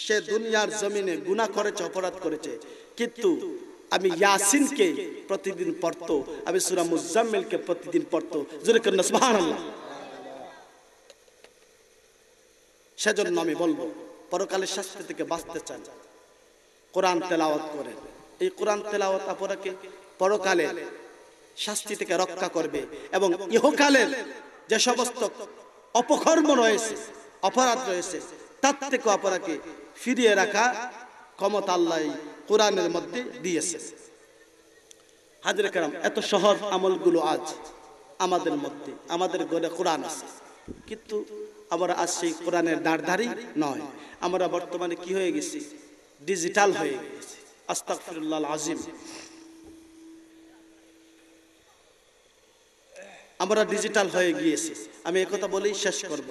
সে দুনিয়ার জমিনে গুণা করেছে অপরাধ করেছে কিন্তু আমি ইয়াসিনকে প্রতিদিন পড়ত আমি সুরা মুজাম্মিলকে প্রতিদিন পড়ত জোরে কন্যা সুবহানাল্লাহ সেজন্য আমি বলবো পরকালের শাস্তি থেকে বাঁচতে চান কোরআন তেলাওয়াত করেন এই কোরআন তেলাওয়াত আপনাকে পরকালে শাস্তি থেকে রক্ষা করবে এবং ইহকালের যে সমস্ত অপকর্ম রয়েছে অপরাধ রয়েছে তার থেকে আপনাকে ফিরিয়ে রাখা ক্ষমতা আল্লাহ কোরআনের মধ্যে দিয়েছে হাজির কেরাম এত সহজ আমলগুলো আজ আমাদের মধ্যে আমাদের গড়ে কোরআন আছে কিন্তু আমরা আজ সেই কোরআনের দাঁড়ধারি নয় আমরা বর্তমানে কি হয়ে গেছি ডিজিটাল হয়ে গেছি আস্তাকফিরুল্লাহ আজিম আমরা ডিজিটাল হয়ে গিয়েছি আমি একথা বলেই শেষ করব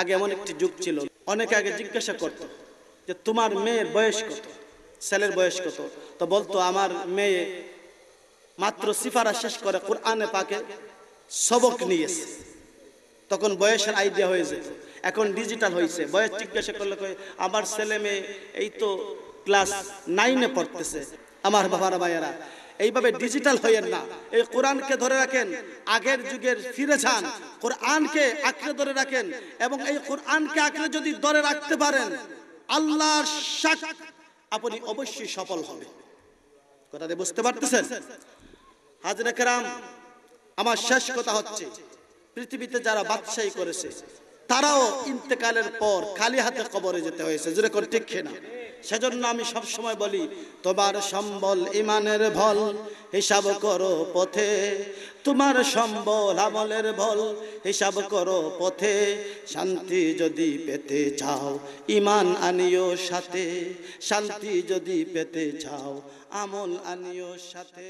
আগে এমন একটি যুগ ছিল অনেকে আগে জিজ্ঞাসা করতো যে তোমার মেয়ের বয়স কত ছেলের বয়স কত তো বলতো আমার মেয়ে মাত্র সিফারা শেষ করে কোরআনে পাকে সবক নিয়েছে তখন বয়সের আইডিয়া হয়ে যেত এখন ডিজিটাল হয়েছে বয়স জিজ্ঞাসা করলে আমার ছেলে মেয়ে এই তো ক্লাস নাইনে পড়তেছে আমার বাবারা ভাইয়েরা এইভাবে ডিজিটাল হইয়েন না এই কোরআনকে ধরে রাখেন আগের যুগের ফিরে যান কোরআনকে আঁকড়ে ধরে রাখেন এবং এই কোরআনকে আঁকড়ে যদি ধরে রাখতে পারেন আল্লাহর শাক আপনি অবশ্যই সফল হবে কথাতে বুঝতে পারতেছেন হাজরা কেরাম আমার শেষ কথা হচ্ছে পৃথিবীতে যারা বাদশাহী করেছে তারাও ইন্তেকালের পর খালি হাতে কবরে যেতে হয়েছে জোরে করে ঠিক না সেজন্য আমি সব সময় বলি তোমার সম্বল ইমানের ভল হিসাব করো পথে তোমার সম্বল আমলের ভল হিসাব করো পথে শান্তি যদি পেতে চাও ইমান আনিও সাথে শান্তি যদি পেতে চাও আমল আনিও সাথে